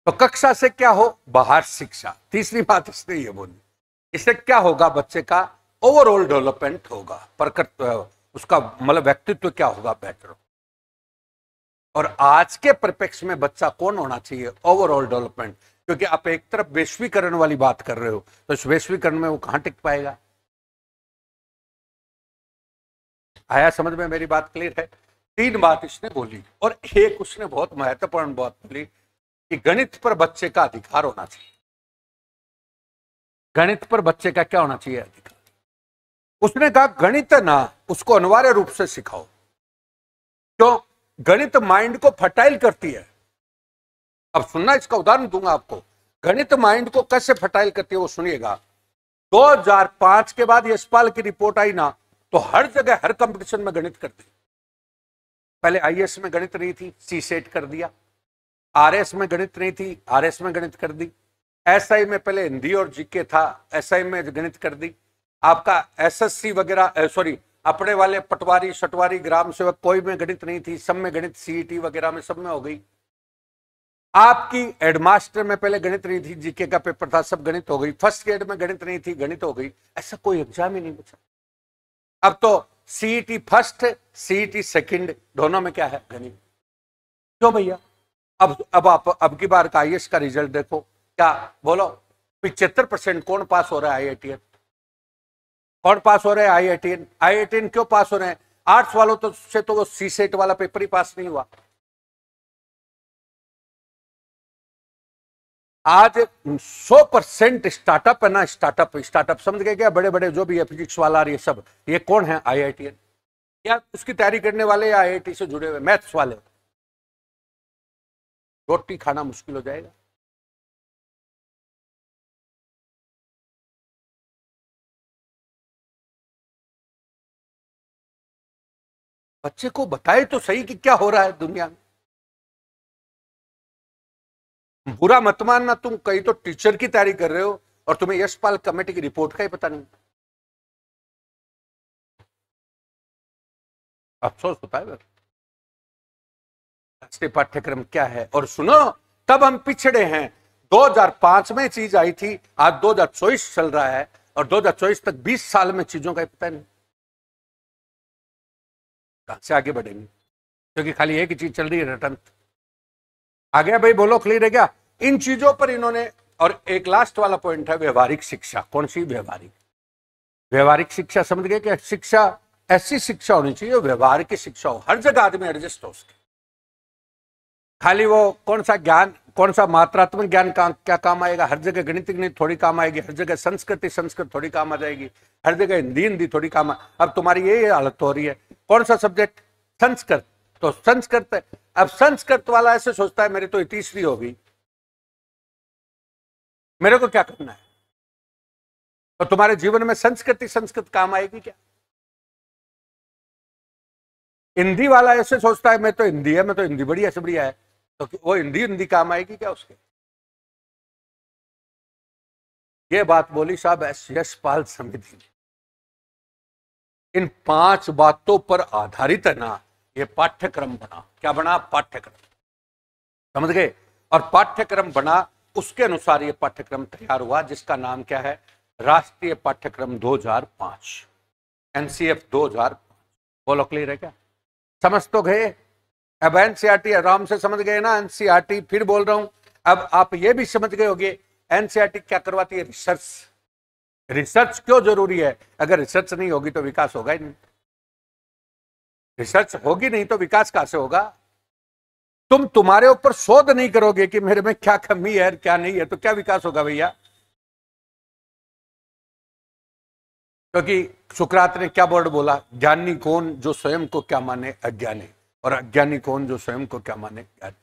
तो कक्षा से क्या हो बाहर शिक्षा तीसरी बात इसने ये बोली इससे क्या होगा बच्चे का ओवरऑल डेवलपमेंट होगा प्रकृत उसका मतलब व्यक्तित्व क्या होगा बेटर और आज के परिपेक्ष में बच्चा कौन होना चाहिए ओवरऑल डेवलपमेंट क्योंकि आप एक तरफ वैश्वीकरण वाली बात कर रहे हो तो इस वैश्वीकरण में वो कहां टिक पाएगा आया समझ में मेरी बात क्लियर है तीन बात इसने बोली और एक उसने बहुत महत्वपूर्ण बात बोली कि गणित पर बच्चे का अधिकार होना चाहिए गणित पर बच्चे का क्या होना चाहिए अधिकार उसने कहा गणित ना उसको अनिवार्य रूप से सिखाओ क्यों तो गणित माइंड को फर्टाइल करती है अब सुनना इसका उदाहरण दूंगा आपको गणित माइंड को कैसे फर्टाइल करती है वो सुनिएगा 2005 के बाद यशपाल की रिपोर्ट आई ना तो हर जगह हर कंपटीशन में गणित कर दी पहले आईएएस में गणित नहीं थी सी सेट कर दिया आरएस में गणित नहीं थी आरएस में गणित कर दी एसआई में पहले हिंदी और जीके था एसआई में गणित कर दी आपका एसएससी वगैरह सॉरी अपने वाले पटवारी सटवारी ग्राम सेवक कोई में गणित नहीं थी सब में गणित सीईटी e वगैरह में सब में हो गई आपकी हेडमास्टर में पहले गणित नहीं थी जीके का पेपर था सब गणित हो गई फर्स्ट ग्रेड में गणित नहीं थी गणित हो गई ऐसा कोई एग्जाम ही नहीं पूछा अब तो सीईटी फर्स्ट सीईटी सेकंड दोनों में क्या है गणित क्यों भैया अब अब आप अब की बार का आई का रिजल्ट देखो क्या बोलो पिछहत्तर परसेंट कौन पास हो रहा है आई आई कौन पास हो रहे हैं आई एटीन आई एटीन क्यों पास हो रहे हैं आर्ट्स वालों तो से तो वो सी सेट वाला पेपर ही पास नहीं हुआ आज 100 परसेंट स्टार्टअप है ना स्टार्टअप स्टार्टअप समझ गए क्या बड़े बड़े जो भी है फिजिक्स वाला ये सब ये कौन है आईआईटीएन या उसकी तैयारी करने वाले या आई से जुड़े हुए मैथ्स वाले रोटी खाना मुश्किल हो जाएगा बच्चे को बताए तो सही कि क्या हो रहा है दुनिया में बुरा मत मानना तुम कहीं तो टीचर की तैयारी कर रहे हो और तुम्हें यशपाल कमेटी की रिपोर्ट का ही पता नहीं अफसोस होता है राष्ट्रीय पाठ्यक्रम क्या है और सुनो तब हम पिछड़े हैं 2005 में चीज आई थी आज दो चल रहा है और दो तक 20 साल में चीजों का पता नहीं से आगे बढ़ेंगे क्योंकि खाली एक ही चीज चल रही है रटन आ गया भाई बोलो क्लियर है क्या इन चीजों पर इन्होंने और एक लास्ट वाला पॉइंट है व्यवहारिक शिक्षा कौन सी व्यवहारिक व्यवहारिक शिक्षा समझ गए कि शिक्षा ऐसी शिक्षा होनी चाहिए व्यवहार की शिक्षा हो हर जगह आदमी एडजस्ट हो सके खाली वो कौन सा ज्ञान कौन सा मात्रात्मक ज्ञान का, क्या काम आएगा हर जगह गणित गणित थोड़ी काम आएगी हर जगह संस्कृति संस्कृत थोड़ी काम आ जाएगी हर जगह हिंदी हिंदी थोड़ी काम आ अब तुम्हारी यही हालत हो रही है कौन सा सब्जेक्ट संस्कृत तो संस्कृत अब संस्कृत वाला ऐसे सोचता है मेरे तो तीसरी होगी मेरे को क्या करना है तो तुम्हारे जीवन में संस्कृति संस्कृत काम आएगी क्या हिंदी वाला ऐसे सोचता है मैं तो हिंदी है मैं तो हिंदी बढ़िया से बढ़िया है तो वो हिंदी हिंदी काम आएगी क्या उसके ये बात बोली साहब एस यशपाल समिति ने इन पांच बातों पर आधारित है ना ये पाठ्यक्रम बना क्या बना पाठ्यक्रम समझ गए और पाठ्यक्रम बना उसके अनुसार ये पाठ्यक्रम तैयार हुआ जिसका नाम क्या है राष्ट्रीय पाठ्यक्रम 2005 एनसीएफ दो हजार बोलो क्लियर है क्या समझ तो गए अब एनसीआरटी आराम से समझ गए ना एनसीआरटी फिर बोल रहा हूं अब आप ये भी समझ गए होगे एनसीआरटी क्या करवाती है रिसर्च रिसर्च क्यों जरूरी है अगर रिसर्च नहीं होगी तो विकास होगा ही नहीं रिसर्च होगी नहीं तो विकास कहां से होगा तुम तुम्हारे ऊपर शोध नहीं करोगे कि मेरे में क्या कमी है क्या नहीं है तो क्या विकास होगा भैया क्योंकि सुकरात ने क्या वर्ड बोला ज्ञानी कौन जो स्वयं को क्या माने अज्ञानी और अज्ञानी कौन जो स्वयं को क्या माने ज्ञानी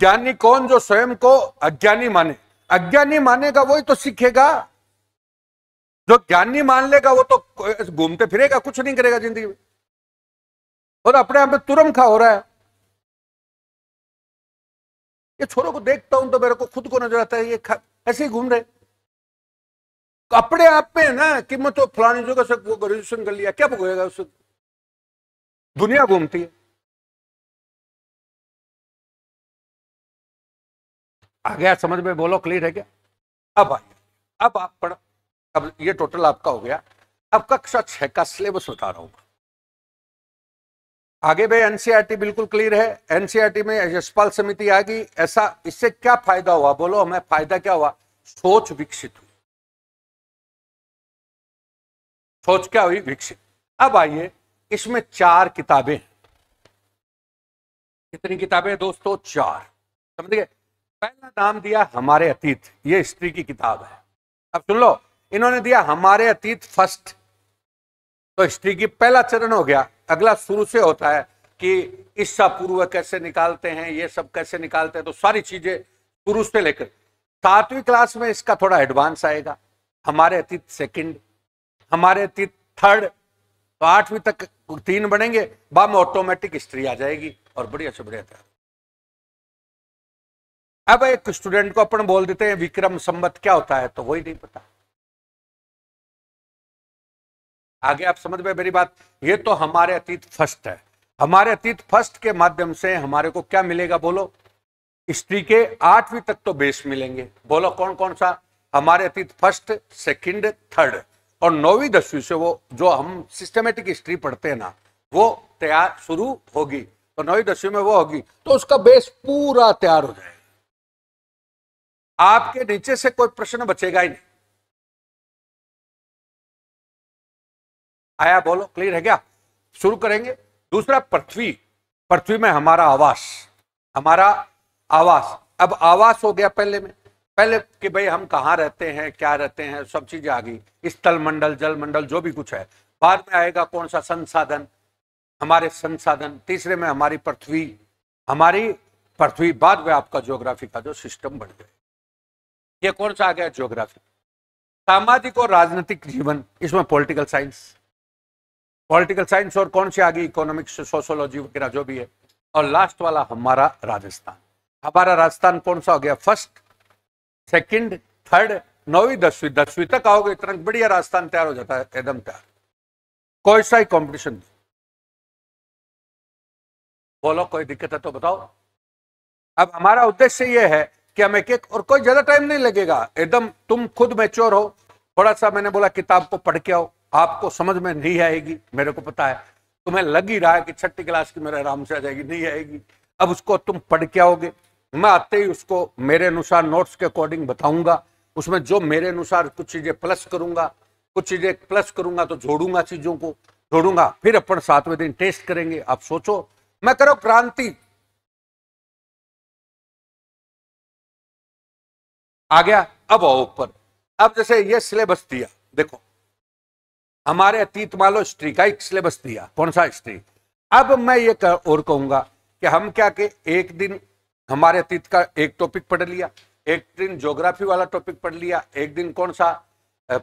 ज्ञानी कौन जो स्वयं को अज्ञानी माने अज्ञानी मानेगा वही तो सीखेगा जो ज्ञानी मान लेगा वो तो घूमते फिरेगा कुछ नहीं करेगा जिंदगी में और अपने आप में तुरम खा हो रहा है ये छोरों को देखता हूं तो मेरे को खुद को नजर आता है ये ऐसे ही घूम रहे अपने आप में ना कि मैं तो फलानी जगह से वो ग्रेजुएशन कर लिया क्या भोगेगा उससे दुनिया घूमती है आ गया समझ में बोलो क्लियर है क्या अब आइए अब आप पढ़ अब ये टोटल आपका हो गया अब कक्षा छह का सिलेबस बता रहा हूँ आगे भी एनसीईआरटी e बिल्कुल क्लियर है एनसीईआरटी e में यशपाल समिति आ गई ऐसा इससे क्या फायदा हुआ बोलो हमें फायदा क्या हुआ सोच विकसित हुई सोच क्या हुई विकसित अब आइए इसमें चार किताबें कितनी किताबें दोस्तों चार समझ गए पहला नाम दिया हमारे अतीत ये हिस्ट्री की किताब है अब सुन लो इन्होंने दिया हमारे अतीत फर्स्ट तो हिस्ट्री की पहला चरण हो गया अगला शुरू से होता है कि ईस्सा पूर्व कैसे निकालते हैं ये सब कैसे निकालते हैं तो सारी चीजें शुरू से लेकर सातवीं क्लास में इसका थोड़ा एडवांस आएगा हमारे अतीत सेकंड हमारे अतीत थर्ड तो आठवीं तक तीन बनेंगे में ऑटोमेटिक हिस्ट्री आ जाएगी और बढ़िया से बढ़िया तैयार अब एक स्टूडेंट को अपन बोल देते हैं विक्रम संबत क्या होता है तो वही नहीं पता आगे आप समझ में मेरी बात ये तो हमारे अतीत फर्स्ट है हमारे अतीत फर्स्ट के माध्यम से हमारे को क्या मिलेगा बोलो हिस्ट्री के आठवीं तक तो बेस मिलेंगे बोलो कौन कौन सा हमारे अतीत फर्स्ट सेकंड थर्ड और नौवीं दसवीं से वो जो हम सिस्टमेटिक हिस्ट्री पढ़ते हैं ना वो तैयार शुरू होगी और तो नौवीं दसवीं में वो होगी तो उसका बेस पूरा तैयार हो जाएगा आपके नीचे से कोई प्रश्न बचेगा ही नहीं आया बोलो क्लियर है क्या शुरू करेंगे दूसरा पृथ्वी पृथ्वी में हमारा आवास हमारा आवास अब आवास हो गया पहले में पहले कि भाई हम कहाँ रहते हैं क्या रहते हैं सब चीजें आ गई स्थल मंडल जल मंडल जो भी कुछ है बाद में आएगा कौन सा संसाधन हमारे संसाधन तीसरे में हमारी पृथ्वी हमारी पृथ्वी बाद में आपका ज्योग्राफी का जो सिस्टम बन गया ये कौन सा आ गया ज्योग्राफी सामाजिक और राजनीतिक जीवन इसमें पॉलिटिकल साइंस पॉलिटिकल साइंस और कौन सी आ गई इकोनॉमिक्स सोशोलॉजी वगैरह जो भी है और लास्ट वाला हमारा राजस्थान हमारा राजस्थान कौन सा हो गया फर्स्ट सेकंड थर्ड नौवीं दसवीं दसवीं तक आओगे इतना बढ़िया राजस्थान तैयार हो जाता है एकदम तैयार कोई सा ही कॉम्पिटिशन बोलो कोई दिक्कत है तो बताओ अब हमारा उद्देश्य यह है क्या मैं के और कोई ज्यादा टाइम नहीं लगेगा एकदम तुम खुद मेच्योर हो थोड़ा सा मैंने बोला किताब को पढ़ के आओ आपको समझ में नहीं आएगी मेरे को पता है तुम्हें लग ही रहा है कि छठी क्लास की मेरे आराम से आ जाएगी नहीं आएगी अब उसको तुम पढ़ के आओगे मैं आते ही उसको मेरे अनुसार नोट्स के अकॉर्डिंग बताऊंगा उसमें जो मेरे अनुसार कुछ चीजें प्लस करूंगा कुछ चीजें प्लस करूंगा तो जोड़ूंगा चीजों को जोड़ूंगा फिर अपन सातवें दिन टेस्ट करेंगे आप सोचो मैं करो क्रांति आ गया अब आओ ऊपर अब जैसे ये सिलेबस दिया देखो हमारे अतीत लो हिस्ट्री का एक सिलेबस दिया कौन सा हिस्ट्री अब मैं ये कर, और कहूंगा कि हम क्या के एक दिन हमारे अतीत का एक टॉपिक पढ़ लिया एक दिन ज्योग्राफी वाला टॉपिक पढ़ लिया एक दिन कौन सा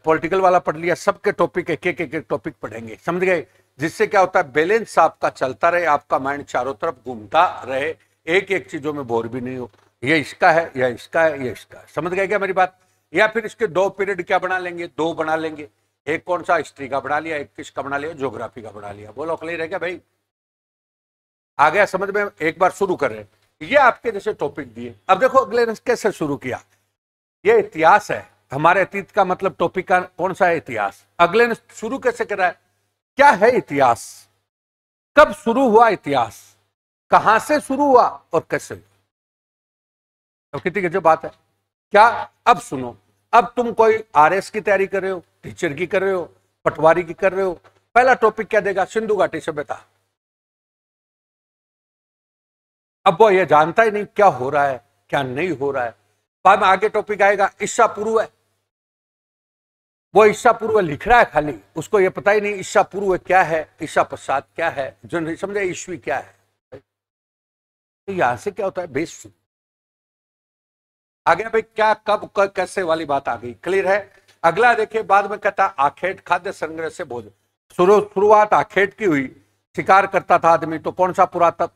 पॉलिटिकल वाला पढ़ लिया सबके टॉपिक एक एक एक टॉपिक पढ़ेंगे समझ गए जिससे क्या होता है बैलेंस आपका चलता रहे आपका माइंड चारों तरफ घूमता रहे एक एक चीजों में बोर भी नहीं हो ये इसका है या इसका है या इसका समझ गए क्या मेरी बात या फिर इसके दो पीरियड क्या बना लेंगे दो बना लेंगे एक कौन सा हिस्ट्री का बना लिया एक किसका बना लिया ज्योग्राफी का बना लिया बोलो क्लियर है क्या भाई आ गया समझ में एक बार शुरू कर रहे हैं ये आपके जैसे टॉपिक दिए अब देखो अगले ने कैसे शुरू किया ये इतिहास है हमारे अतीत का मतलब टॉपिक का कौन सा है इतिहास अगले ने शुरू कैसे करा है क्या है इतिहास कब शुरू हुआ इतिहास कहां से शुरू हुआ और कैसे हुआ अब कितनी जो बात है क्या अब सुनो अब तुम कोई आरएस की तैयारी कर रहे हो टीचर की कर रहे हो पटवारी की कर रहे हो पहला टॉपिक क्या देगा सिंधु घाटी सभ्यता अब वो ये जानता ही नहीं क्या हो रहा है क्या नहीं हो रहा है बाद में आगे टॉपिक आएगा ईस्सा पूर्व है वो ईस्सा पूर्व लिख रहा है खाली उसको ये पता ही नहीं ईसा पूर्व क्या है ईसा पश्चात क्या है जो नहीं समझे ईश्वी क्या है तो यहां से क्या होता है बेस आगे भाई क्या कब कैसे वाली बात आ गई क्लियर है अगला देखिए बाद में कहता आखेट खाद्य संग्रह से भोजन शुरू शुरुआत आखेट की हुई शिकार करता था आदमी तो कौन सा पुरातक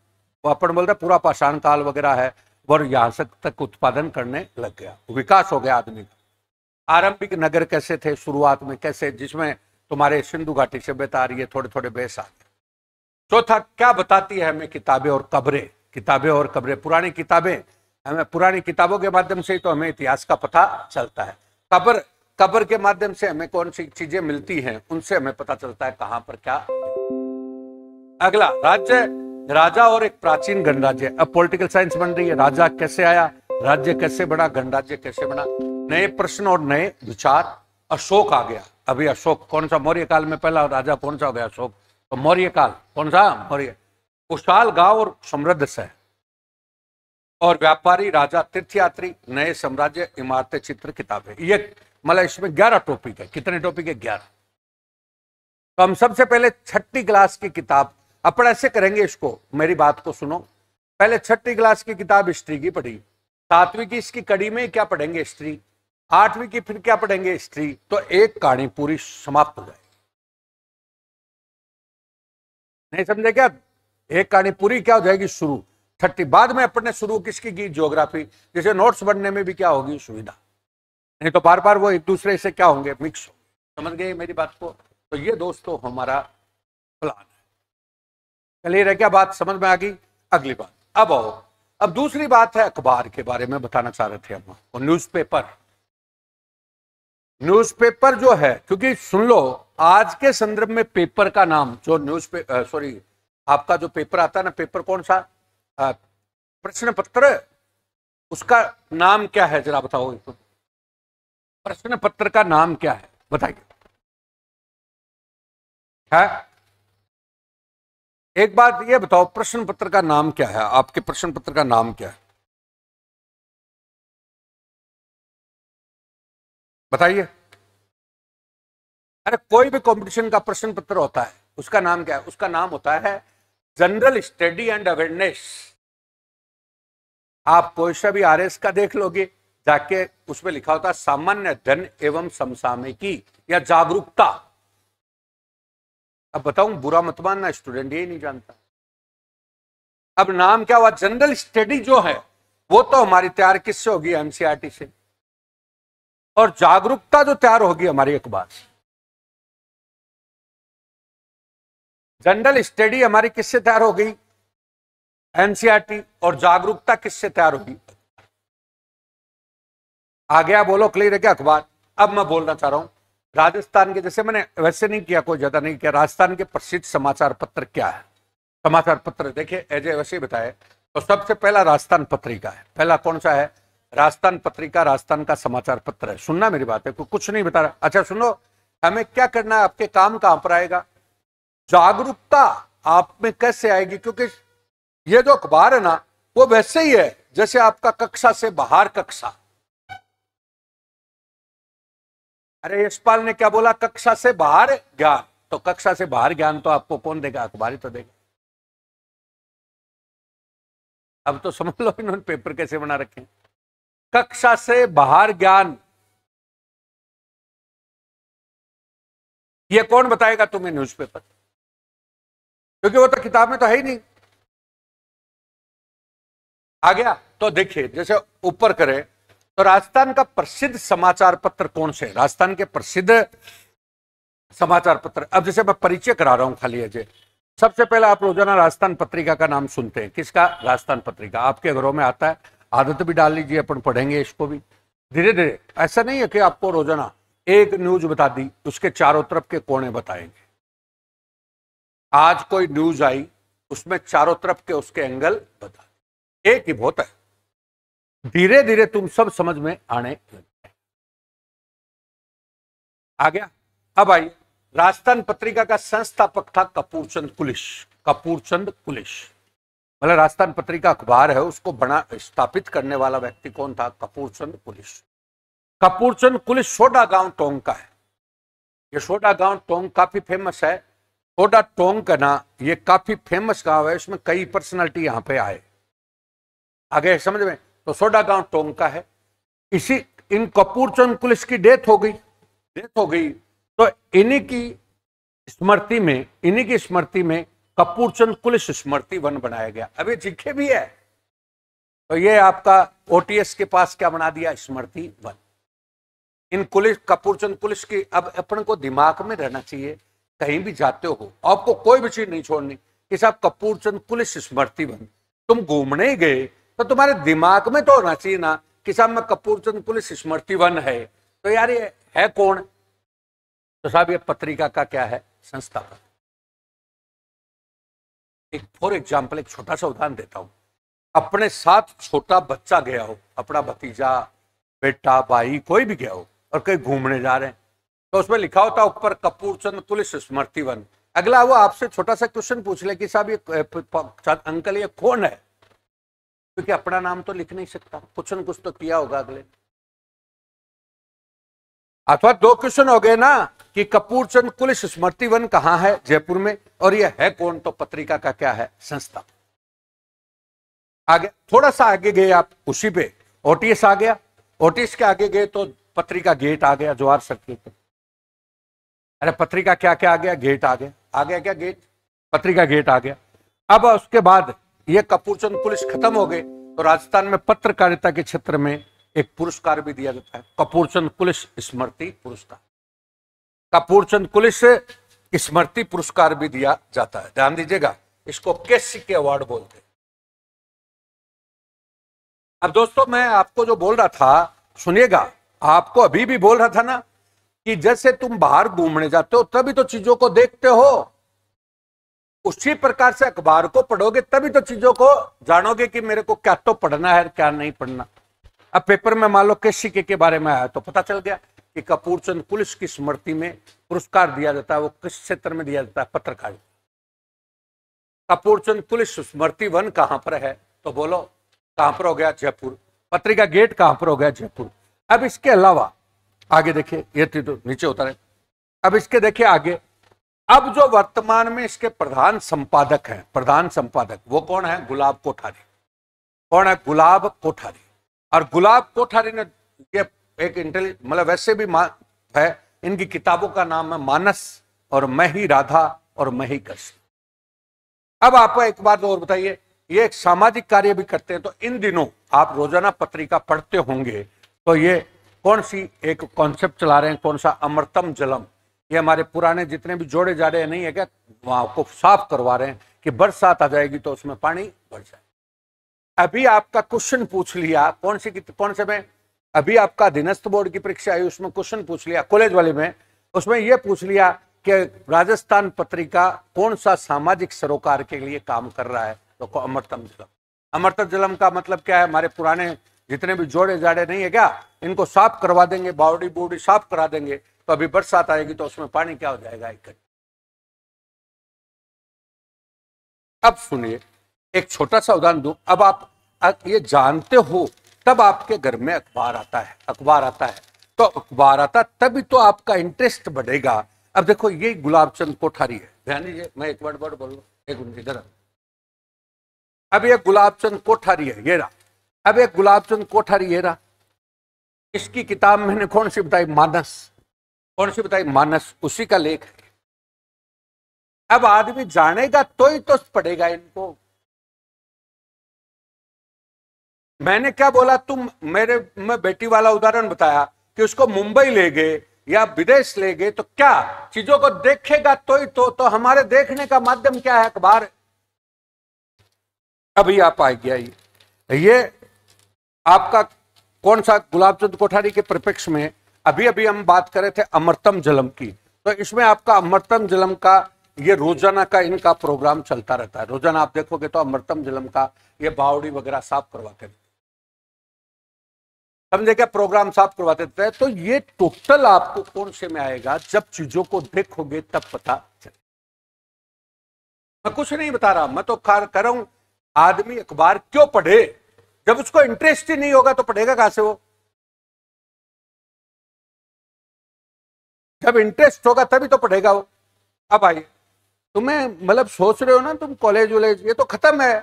अपन बोल रहे पूरा पाषाण काल वगैरह है वर यहां से तक उत्पादन करने लग गया विकास हो गया आदमी का आरंभिक नगर कैसे थे शुरुआत में कैसे जिसमें तुम्हारे सिंधु घाटी सभ्यता आ रही है थोड़े थोड़े बेस आ चौथा क्या बताती है हमें किताबें और कब्रें किताबें और कब्रें पुरानी किताबें हमें पुरानी किताबों के माध्यम से ही तो हमें इतिहास का पता चलता है कबर कबर के माध्यम से हमें कौन सी चीजें मिलती हैं उनसे हमें पता चलता है कहां पर क्या अगला राज्य राजा और एक प्राचीन गणराज्य अब पॉलिटिकल साइंस बन रही है राजा कैसे आया राज्य कैसे बना गणराज्य कैसे बना नए प्रश्न और नए विचार अशोक आ गया अभी अशोक कौन सा मौर्य काल में पहला राजा कौन सा हो गया अशोक तो मौर्य काल कौन सा मौर्य कुशाल गांव और समृद्ध शहर और व्यापारी राजा तीर्थयात्री नए साम्राज्य इमारतें चित्र है ये मतलब इसमें ग्यारह टॉपिक है कितने टॉपिक है ग्यारह तो हम सबसे पहले छठी क्लास की किताब अपन ऐसे करेंगे इसको मेरी बात को सुनो पहले छठी क्लास की किताब हिस्ट्री की पढ़ी सातवीं की इसकी कड़ी में क्या पढ़ेंगे हिस्ट्री आठवीं की फिर क्या पढ़ेंगे हिस्ट्री तो एक कहानी पूरी समाप्त हो जाए नहीं समझे क्या एक कहानी पूरी क्या हो जाएगी शुरू थर्टी बाद में अपने शुरू किसकी की ज्योग्राफी जैसे नोट्स बनने में भी क्या होगी सुविधा नहीं तो बार बार वो एक दूसरे से क्या होंगे मिक्स हो समझ गए मेरी बात को तो ये दोस्तों हमारा प्लान है क्लियर है क्या बात समझ में आ गई अगली बात अब आओ अब दूसरी बात है अखबार के बारे में बताना चाह रहे थे हम और न्यूज न्यूज़पेपर जो है क्योंकि सुन लो आज के संदर्भ में पेपर का नाम जो न्यूज सॉरी आपका जो पेपर आता है ना पेपर कौन सा प्रश्न पत्र उसका नाम क्या है जरा बताओ इसको तो। प्रश्न पत्र का नाम क्या है बताइए है हाँ? एक बात ये बताओ प्रश्न पत्र का नाम क्या है आपके प्रश्न पत्र का नाम क्या है बताइए अरे कोई भी कंपटीशन का प्रश्न पत्र होता है उसका नाम क्या है उसका नाम होता है जनरल स्टडी एंड अवेयरनेस आप कोई सा भी एस का देख लोगे जाके उसमें लिखा होता है सामान्य धन एवं समसामयिकी या जागरूकता अब बताऊं बुरा मत मानना स्टूडेंट ये नहीं जानता अब नाम क्या हुआ जनरल स्टडी जो है वो तो हमारी तैयार किससे होगी एमसीआरटी से और जागरूकता जो तो तैयार होगी हमारी अखबार से जनरल स्टडी हमारी किससे तैयार हो गई एनसीआरटी और जागरूकता किससे तैयार होगी आ गया बोलो क्लियर है क्या अखबार अब मैं बोलना चाह रहा हूं राजस्थान के जैसे मैंने वैसे नहीं किया कोई ज्यादा नहीं किया राजस्थान के प्रसिद्ध समाचार पत्र क्या है समाचार पत्र देखिए एजय वैसे बताए तो सबसे पहला राजस्थान पत्रिका है पहला कौन सा है राजस्थान पत्रिका राजस्थान का समाचार पत्र है सुनना मेरी बात है कुछ नहीं बता रहा अच्छा सुनो हमें क्या करना है आपके काम कहां पर आएगा जागरूकता आप में कैसे आएगी क्योंकि ये जो अखबार है ना वो वैसे ही है जैसे आपका कक्षा से बाहर कक्षा अरे यशपाल ने क्या बोला कक्षा से बाहर ज्ञान तो कक्षा से बाहर ज्ञान तो आपको कौन देगा अखबार ही तो देगा अब तो समझ लो इन्होंने पेपर कैसे बना रखे कक्षा से बाहर ज्ञान ये कौन बताएगा तुम्हें न्यूज़पेपर क्योंकि वो तो किताब में तो है ही नहीं आ गया तो देखिए जैसे ऊपर करें तो राजस्थान का प्रसिद्ध समाचार पत्र कौन से राजस्थान के प्रसिद्ध समाचार पत्र अब जैसे मैं परिचय करा रहा हूं खाली अजय सबसे पहले आप रोजाना राजस्थान पत्रिका का नाम सुनते हैं किसका राजस्थान पत्रिका आपके घरों में आता है आदत भी डाल लीजिए अपन पढ़ेंगे इसको भी धीरे धीरे ऐसा नहीं है कि आपको रोजाना एक न्यूज बता दी उसके चारों तरफ के कोने बताएंगे आज कोई न्यूज आई उसमें चारों तरफ के उसके एंगल बता एक ही बहुत है धीरे धीरे तुम सब समझ में आने आ गया अब आइए राजस्थान पत्रिका का संस्थापक था कपूरचंद कुलिश कपूरचंद कुलिश मतलब राजस्थान पत्रिका अखबार है उसको बना स्थापित करने वाला व्यक्ति कौन था कपूरचंद कुलिश कपूरचंद कुलिश छोटा गांव टोंग का है ये छोटा गांव टोंग काफी फेमस है ओडा टोंग ना ये काफी फेमस गांव है इसमें कई पर्सनालिटी यहाँ पे आए आगे समझ में तो सोडा गांव टोंग का है इसी इन कपूरचंद कुलिस की डेथ हो गई डेथ हो गई तो इन्हीं की स्मृति में इन्हीं की स्मृति में कपूरचंद पुलिस स्मृति वन बनाया गया अभी जिखे भी है तो ये आपका ओटीएस के पास क्या बना दिया स्मृति वन इन कुलिस कपूरचंद पुलिस की अब अपन को दिमाग में रहना चाहिए कहीं भी जाते हो आपको कोई भी चीज नहीं छोड़नी कि साहब कपूर चंद पुलिस स्मृति बन तुम घूमने गए तो तुम्हारे दिमाग में तो होना चाहिए ना कि साहब मैं कपूर चंद पुलिस स्मृति वन है तो यार ये है कौन तो साहब ये पत्रिका का क्या है संस्थापक एक फॉर एग्जाम्पल एक छोटा सा उदाहरण देता हूं अपने साथ छोटा बच्चा गया हो अपना भतीजा बेटा भाई कोई भी गया हो और कहीं घूमने जा रहे हैं तो उसमें लिखा होता ऊपर चंद पुलिस स्मृति वन अगला वो आपसे छोटा सा क्वेश्चन पूछ ले कि साहब ये अंकल ये कौन है क्योंकि अपना नाम तो लिख नहीं सकता कुछ न कुछ तो किया होगा अगले अथवा दो क्वेश्चन हो गए ना कि कपूरचंद पुलिस स्मृति वन कहां है जयपुर में और यह है कौन तो पत्रिका का क्या है संस्था आगे थोड़ा सा आगे गए आप उसी पे ओटीएस आ गया ओटीएस के आगे गए तो पत्रिका गेट आ गया जवाहर सर्किट अरे पत्रिका क्या क्या आ गया गेट आ गया आ गया क्या गेट पत्रिका गेट आ गया अब उसके बाद ये कपूरचंद पुलिस खत्म हो गए तो राजस्थान में पत्रकारिता के क्षेत्र में एक पुरस्कार भी दिया जाता है कपूरचंद पुलिस स्मृति पुरस्कार कपूरचंद पुलिस स्मृति पुरस्कार भी दिया जाता है ध्यान दीजिएगा इसको केसी के अवार्ड बोलते हैं अब दोस्तों मैं आपको जो बोल रहा था सुनिएगा आपको अभी भी बोल रहा था ना कि जैसे तुम बाहर घूमने जाते हो तभी तो चीजों को देखते हो उसी प्रकार से अखबार को पढ़ोगे तभी तो चीजों को जानोगे कि मेरे को क्या तो पढ़ना है क्या नहीं पढ़ना अब पेपर में मान लो केसी के, के बारे में आया तो पता चल गया कि कपूरचंद पुलिस की स्मृति में पुरस्कार दिया जाता है वो किस क्षेत्र में दिया जाता है पत्रकारिता कपूरचंद पुलिस स्मृति वन कहां पर है तो बोलो कहां पर हो गया जयपुर पत्रिका गेट कहां पर हो गया जयपुर अब इसके अलावा आगे देखिए ये तो, तो नीचे उतारे अब इसके देखिए आगे अब जो वर्तमान में इसके प्रधान संपादक हैं प्रधान संपादक वो कौन है गुलाब कोठारी कौन है गुलाब कोठारी और गुलाब कोठारी ने ये एक इंटेलिजेंट मतलब वैसे भी है इनकी किताबों का नाम है मानस और मैं ही राधा और मैं ही कृष्ण अब आप एक बात और बताइए ये एक सामाजिक कार्य भी करते हैं तो इन दिनों आप रोजाना पत्रिका पढ़ते होंगे तो ये कौन सी एक कॉन्सेप्ट चला रहे हैं कौन सा अमृतम जलम ये हमारे पुराने जितने भी जोड़े जा रहे हैं नहीं है क्या वहां को साफ करवा रहे हैं कि बरसात आ जाएगी तो उसमें पानी भर जाए अभी आपका क्वेश्चन पूछ लिया कौन सी कौन से में अभी आपका अधीनस्थ बोर्ड की परीक्षा आई उसमें क्वेश्चन पूछ लिया कॉलेज वाले में उसमें यह पूछ लिया कि राजस्थान पत्रिका कौन सा सामाजिक सरोकार के लिए काम कर रहा है तो अमृतम जलम अमृतम जलम का मतलब क्या है हमारे पुराने जितने भी जोड़े जाड़े नहीं है क्या इनको साफ करवा देंगे बावड़ी बूढ़ी साफ करा देंगे तो अभी बरसात आएगी तो उसमें पानी क्या हो जाएगा इकट्ठा अब सुनिए एक छोटा सा उदाहरण दू अब आप ये जानते हो तब आपके घर में अखबार आता है अखबार आता है तो अखबार आता तभी तो आपका इंटरेस्ट बढ़ेगा अब देखो ये गुलाब चंद कोठारी है ध्यान दीजिए मैं एक बार वर्ड बोलू एक मिनट इधर अब ये गुलाब चंद कोठारी है ये रहा अब एक गुलाब चंद कोठारी रहा इसकी किताब मैंने कौन सी बताई मानस कौन सी बताई मानस उसी का लेख अब आदमी जानेगा तो ही तो पढ़ेगा इनको मैंने क्या बोला तुम मेरे मैं बेटी वाला उदाहरण बताया कि उसको मुंबई ले गए या विदेश ले गए तो क्या चीजों को देखेगा तो ही तो, तो हमारे देखने का माध्यम क्या है अखबार अभी आप आ गया ये आपका कौन सा गुलाबचंद कोठारी के परिपेक्ष में अभी अभी हम बात कर रहे थे अमृतम जलम की तो इसमें आपका अमृतम जलम का ये रोजाना का इनका प्रोग्राम चलता रहता है रोजाना आप देखोगे तो अमृतम जलम का ये बावड़ी वगैरह साफ करवाते हैं समझे क्या प्रोग्राम साफ करवाते देते हैं तो ये टोटल आपको कौन से में आएगा जब चीजों को देखोगे तब पता चले मैं कुछ नहीं बता रहा मैं तो कार कर रहा हूं आदमी अखबार क्यों पढ़े जब उसको इंटरेस्ट ही नहीं होगा तो पढ़ेगा कहां से वो जब इंटरेस्ट होगा तभी तो पढ़ेगा वो अब आइए तुम्हें मतलब सोच रहे हो ना तुम कॉलेज वॉलेज ये तो खत्म है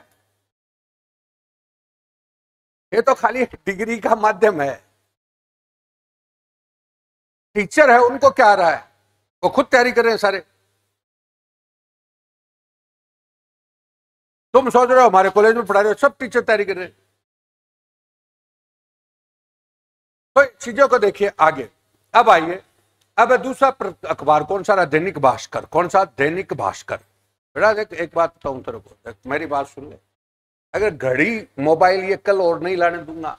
ये तो खाली डिग्री का माध्यम है टीचर है उनको क्या आ रहा है वो खुद तैयारी कर रहे हैं सारे तुम सोच रहे हो हमारे कॉलेज में पढ़ा रहे हो सब टीचर तैयारी कर रहे हैं तो चीजों को देखिए आगे अब आइए अब दूसरा अखबार कौन सा दैनिक भास्कर कौन सा दैनिक भास्कर बेटा देख एक बात बताऊ तेरे को मेरी बात सुन ले अगर घड़ी मोबाइल ये कल और नहीं लाने दूंगा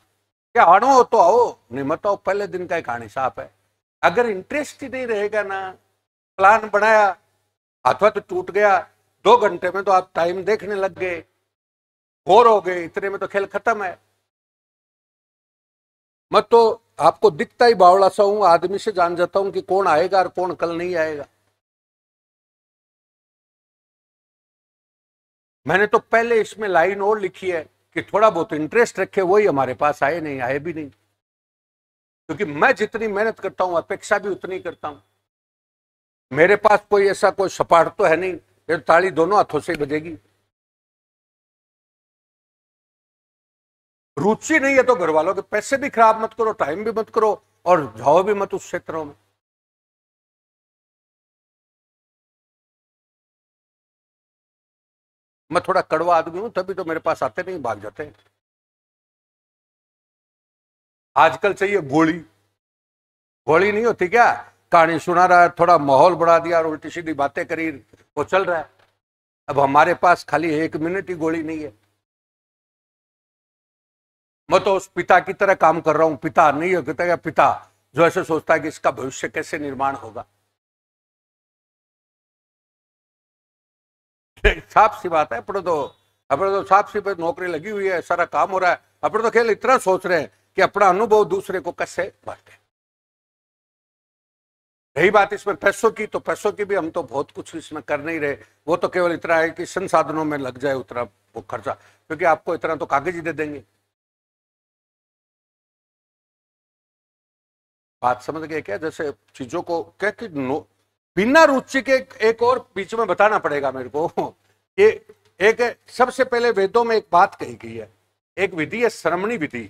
क्या आनो हो तो आओ नहीं मत तो आओ पहले दिन का एक कहानी साफ है अगर इंटरेस्ट ही नहीं रहेगा ना प्लान बनाया अथवा तो टूट गया दो घंटे में तो आप टाइम देखने लग गए बोर हो गए इतने में तो खेल खत्म है मत तो आपको दिखता ही बावड़ा सा हूं आदमी से जान जाता हूं कि कौन आएगा और कौन कल नहीं आएगा मैंने तो पहले इसमें लाइन और लिखी है कि थोड़ा बहुत इंटरेस्ट रखे वही हमारे पास आए नहीं आए भी नहीं क्योंकि मैं जितनी मेहनत करता हूं अपेक्षा भी उतनी करता हूं मेरे पास कोई ऐसा कोई सपाट तो है नहीं ये ताली दोनों हाथों से बजेगी रुचि नहीं है तो घर वालों के पैसे भी खराब मत करो टाइम भी मत करो और जाओ भी मत उस क्षेत्रों में मैं थोड़ा कड़वा आदमी हूं तभी तो मेरे पास आते नहीं भाग जाते हैं आजकल चाहिए गोली गोली नहीं होती क्या कहानी सुना रहा है थोड़ा माहौल बढ़ा दिया और उल्टी सीधी बातें करी वो चल रहा है अब हमारे पास खाली एक मिनट ही गोली नहीं है मैं तो उस पिता की तरह काम कर रहा हूं पिता नहीं योग्यता या पिता जो ऐसे सोचता है कि इसका भविष्य कैसे निर्माण होगा साफ सी बात है अपने तो अपने तो साफ सी पर नौकरी लगी हुई है सारा काम हो रहा है अपने तो खेल इतना सोच रहे हैं कि अपना अनुभव दूसरे को कैसे बांटे रही बात इसमें पैसों की तो पैसों की भी हम तो बहुत कुछ इसमें कर नहीं रहे वो तो केवल इतना है कि संसाधनों में लग जाए उतना वो खर्चा क्योंकि आपको इतना तो कागज ही दे देंगे बात समझ गए क्या जैसे चीजों को क्या कि नो बिना रुचि के एक और बीच में बताना पड़ेगा मेरे को ये एक सबसे पहले वेदों में एक बात कही गई है एक विधि है श्रमणी विधि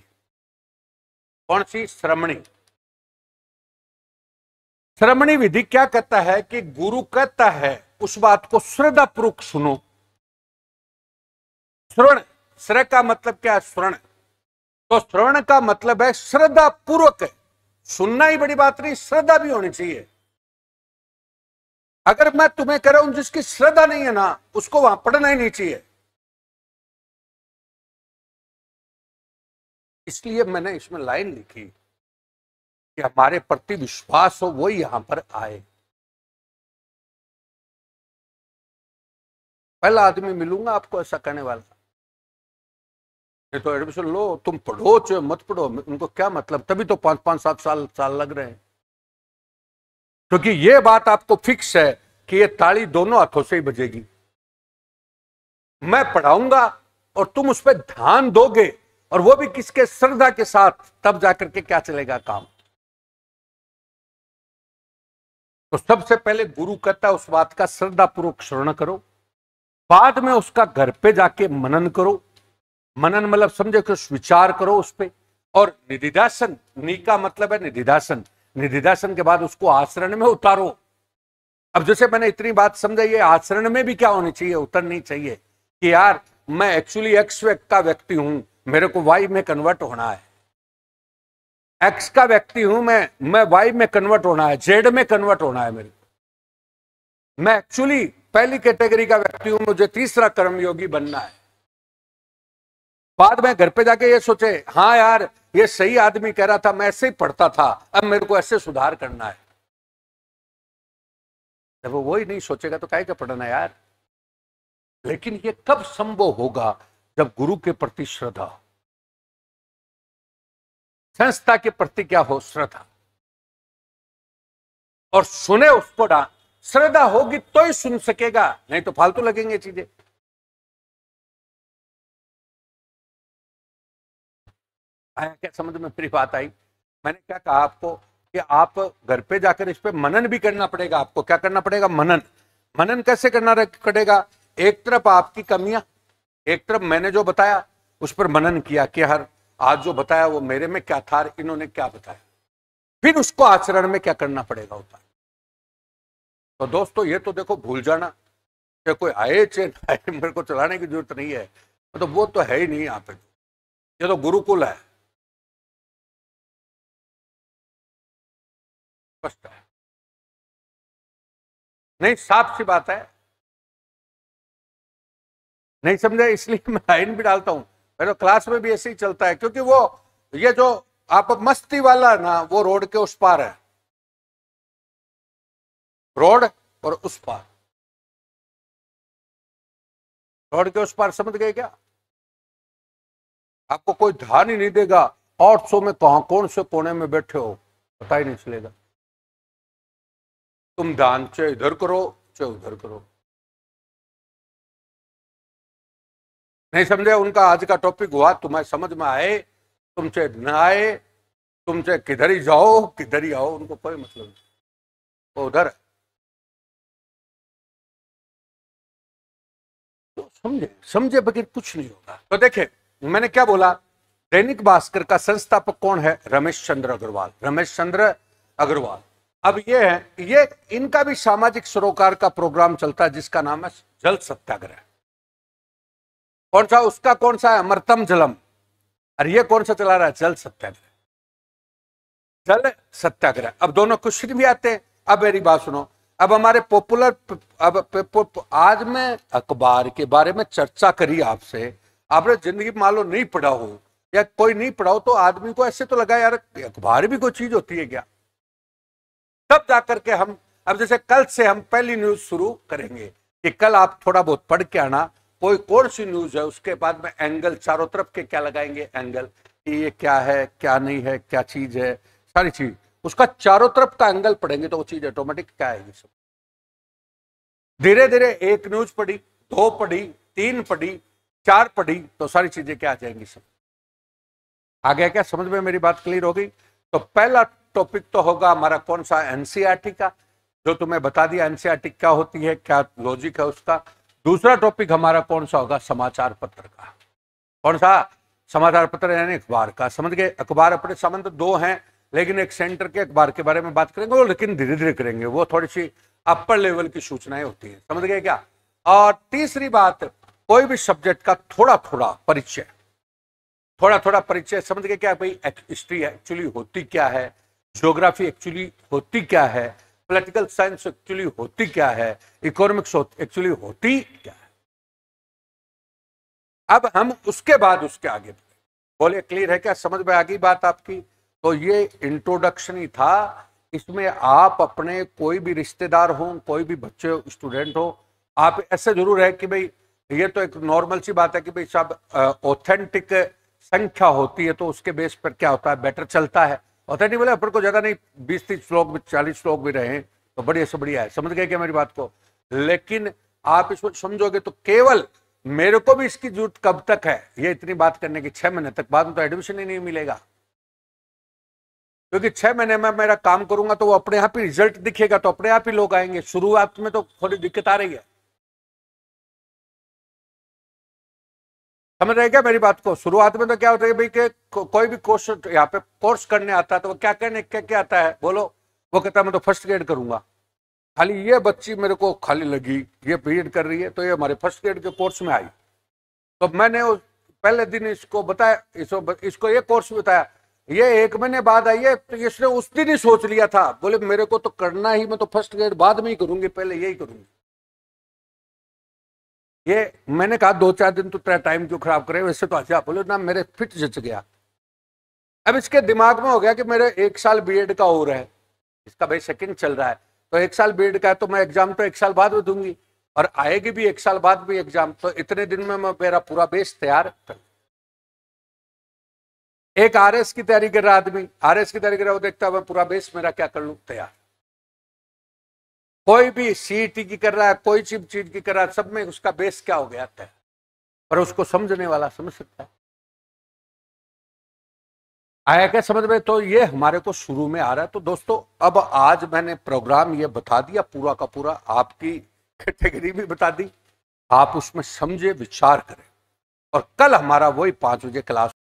कौन सी श्रमणी श्रमणी विधि क्या कहता है कि गुरु कहता है उस बात को श्रद्धा पूर्वक सुनो श्रवण श्रय का मतलब क्या है श्रवण तो श्रवण का मतलब है श्रद्धा पूर्वक सुनना ही बड़ी बात नहीं श्रद्धा भी होनी चाहिए अगर मैं तुम्हें कह रहा हूं जिसकी श्रद्धा नहीं है ना उसको वहां पढ़ना ही नहीं चाहिए इसलिए मैंने इसमें लाइन लिखी कि हमारे प्रति विश्वास हो वो यहां पर आए पहला आदमी मिलूंगा आपको ऐसा करने वाला ये तो एडमिशन लो तुम पढ़ो चाहे मत पढ़ो उनको क्या मतलब तभी तो पांच पांच सात साल साल लग रहे हैं क्योंकि तो ये बात आपको फिक्स है कि ये ताली दोनों हाथों से ही बजेगी मैं पढ़ाऊंगा और तुम उस पर ध्यान दोगे और वो भी किसके श्रद्धा के साथ तब जाकर के क्या चलेगा काम तो सबसे पहले गुरु कहता है उस बात का श्रद्धा पूर्वक श्रवण करो बाद में उसका घर पे जाके मनन करो मनन मतलब समझो कि उस विचार करो उस पर और निधिदासन नी का मतलब है निधिदासन निधिदासन के बाद उसको आचरण में उतारो अब जैसे मैंने इतनी बात समझाई आचरण में भी क्या होनी चाहिए उतरनी चाहिए कि यार मैं एक्चुअली एक्स का व्यक्ति हूं मेरे को वाई में कन्वर्ट होना है एक्स का व्यक्ति हूं मैं मैं वाई में कन्वर्ट होना है जेड में कन्वर्ट होना है मेरे को मैं एक्चुअली पहली कैटेगरी का व्यक्ति हूं मुझे तीसरा कर्मयोगी बनना है बाद में घर पे जाके ये सोचे हाँ यार ये सही आदमी कह रहा था मैं ऐसे ही पढ़ता था अब मेरे को ऐसे सुधार करना है जब वो वही नहीं सोचेगा तो काय क्या पढ़ना यार लेकिन ये कब संभव होगा जब गुरु के प्रति श्रद्धा हो संस्था के प्रति क्या हो श्रद्धा और सुने उसको डा श्रद्धा होगी तो ही सुन सकेगा नहीं तो फालतू लगेंगे चीजें आया क्या समझ में मेरी बात आई मैंने क्या कहा आपको कि आप घर पे जाकर इस पर मनन भी करना पड़ेगा आपको क्या करना पड़ेगा मनन मनन कैसे करना पड़ेगा एक तरफ आपकी कमियां एक तरफ मैंने जो बताया उस पर मनन किया कि हर आज जो बताया वो मेरे में क्या था इन्होंने क्या बताया फिर उसको आचरण में क्या करना पड़ेगा होता तो दोस्तों ये तो देखो भूल जाना कि कोई आए चेन आए मेरे को चलाने की जरूरत नहीं है तो वो तो है ही नहीं यहाँ पे ये तो गुरुकुल है स्पष्ट है नहीं साफ सी बात है नहीं समझा इसलिए मैं लाइन भी डालता हूं मेरे क्लास में भी ऐसे ही चलता है क्योंकि वो ये जो आप मस्ती वाला ना वो रोड के उस पार है रोड और उस पार रोड के उस पार समझ गए क्या आपको कोई ध्यान ही नहीं देगा और सो में कहा तो कौन से कोने में बैठे हो पता ही नहीं चलेगा तुम दान चाहे इधर करो चाहे उधर करो नहीं समझे उनका आज का टॉपिक हुआ तुम्हें समझ में आए तुम चाहे न आए तुम चाहे किधर ही जाओ किधर ही आओ उनको कोई मतलब नहीं उधर तो समझे समझे बगैर कुछ नहीं होगा तो देखे मैंने क्या बोला दैनिक भास्कर का संस्थापक कौन है रमेश चंद्र अग्रवाल रमेश चंद्र अग्रवाल अब ये है ये इनका भी सामाजिक सरोकार का प्रोग्राम चलता है जिसका नाम है जल सत्याग्रह कौन सा उसका कौन सा है अमृतम जलम और ये कौन सा चला रहा है जल सत्याग्रह जल सत्याग्रह अब दोनों क्वेश्चन भी आते हैं अब मेरी बात सुनो अब हमारे पॉपुलर अब पे, प, प, आज मैं अखबार के बारे में चर्चा करी आपसे आपने जिंदगी मान लो नहीं पढ़ा हो या कोई नहीं पढ़ा हो तो आदमी को ऐसे तो लगा यार अखबार भी कोई चीज होती है क्या तब जाकर के हम अब जैसे कल से हम पहली न्यूज शुरू करेंगे कि कल आप थोड़ा बहुत पढ़ के आना कोई कौन सी न्यूज है उसके बाद में एंगल चारों तरफ के क्या लगाएंगे एंगल कि ये क्या है क्या नहीं है क्या चीज है सारी चीज उसका चारों तरफ का एंगल पढ़ेंगे तो वो चीज ऑटोमेटिक क्या आएगी सब धीरे धीरे एक न्यूज पढ़ी दो पढ़ी तीन पढ़ी चार पढ़ी तो सारी चीजें क्या आ जाएंगी सब आ गया क्या समझ में मेरी बात क्लियर हो गई तो पहला टॉपिक तो होगा हमारा कौन सा एनसीआरटी e का जो तुम्हें बता दिया एनसीआरटी e क्या होती है क्या लॉजिक है उसका दूसरा टॉपिक हमारा कौन सा होगा समाचार पत्र का कौन सा समाचार पत्र यानी अखबार का समझ गए अखबार अपने संबंध दो हैं लेकिन एक सेंटर के अखबार के बारे में बात करेंगे और लेकिन धीरे धीरे करेंगे वो थोड़ी सी अपर लेवल की सूचनाएं होती है समझ गए क्या और तीसरी बात कोई भी सब्जेक्ट का थोड़ा थोड़ा परिचय थोड़ा थोड़ा परिचय समझ गए क्या भाई हिस्ट्री एक्चुअली होती क्या है जोग्राफी एक्चुअली होती क्या है पॉलिटिकल साइंस एक्चुअली होती क्या है इकोनॉमिक्स एक्चुअली होती क्या है अब हम उसके बाद उसके आगे बोले क्लियर है क्या समझ में आ गई बात आपकी तो ये इंट्रोडक्शन ही था इसमें आप अपने कोई भी रिश्तेदार हो कोई भी बच्चे हो स्टूडेंट हो आप ऐसे जरूर है कि भाई ये तो एक नॉर्मल सी बात है कि भाई साहब ऑथेंटिक संख्या होती है तो उसके बेस पर क्या होता है बेटर चलता है ऑथेंटिक बोले अपन को ज़्यादा नहीं बीस तीस श्लोक भी चालीस श्लोक भी रहे तो बढ़िया से बढ़िया है समझ गए क्या मेरी बात को लेकिन आप इसको समझोगे तो केवल मेरे को भी इसकी जरूरत कब तक है ये इतनी बात करने की छह महीने तक बाद में तो एडमिशन ही नहीं मिलेगा क्योंकि छह महीने में मेरा काम करूंगा तो वो अपने आप ही रिजल्ट दिखेगा तो अपने आप ही लोग आएंगे शुरुआत में तो थोड़ी दिक्कत आ रही है समझ रहे क्या मेरी बात को शुरुआत में तो क्या होता है भाई के को, कोई भी कोर्स यहाँ पे कोर्स करने आता है तो वो क्या करने क्या क्या आता है बोलो वो कहता है मैं तो फर्स्ट ग्रेड करूंगा खाली ये बच्ची मेरे को खाली लगी ये बी कर रही है तो ये हमारे फर्स्ट ग्रेड के कोर्स में आई तो मैंने उस पहले दिन इसको बताया इसको इसको ये कोर्स बताया ये एक महीने बाद आई है तो इसने उस दिन ही सोच लिया था बोले मेरे को तो करना ही मैं तो फर्स्ट ग्रेड बाद में ही करूंगी पहले यही करूंगी ये मैंने कहा दो चार दिन तो तेरा टाइम क्यों खराब करे वैसे तो अच्छा बोले ना मेरे फिट जच गया अब इसके दिमाग में हो गया कि मेरे एक साल बी का हो रहा है इसका भाई सेकंड चल रहा है तो एक साल बी का है तो मैं एग्जाम तो एक साल बाद में दूंगी और आएगी भी एक साल बाद भी एग्जाम तो इतने दिन में मैं मेरा पूरा बेस तैयार कर एक आरएस की तैयारी कर रहा आदमी आरएस की तैयारी कर रहा वो देखता है मैं पूरा बेस मेरा क्या कर लू तैयार कोई भी सीईटी की कर रहा है कोई चिप चीज की कर रहा है सब में उसका बेस क्या हो गया था पर उसको समझने वाला समझ सकता है आया क्या समझ में तो ये हमारे को शुरू में आ रहा है तो दोस्तों अब आज मैंने प्रोग्राम ये बता दिया पूरा का पूरा आपकी कैटेगरी भी बता दी आप उसमें समझे विचार करें और कल हमारा वही पांच बजे क्लास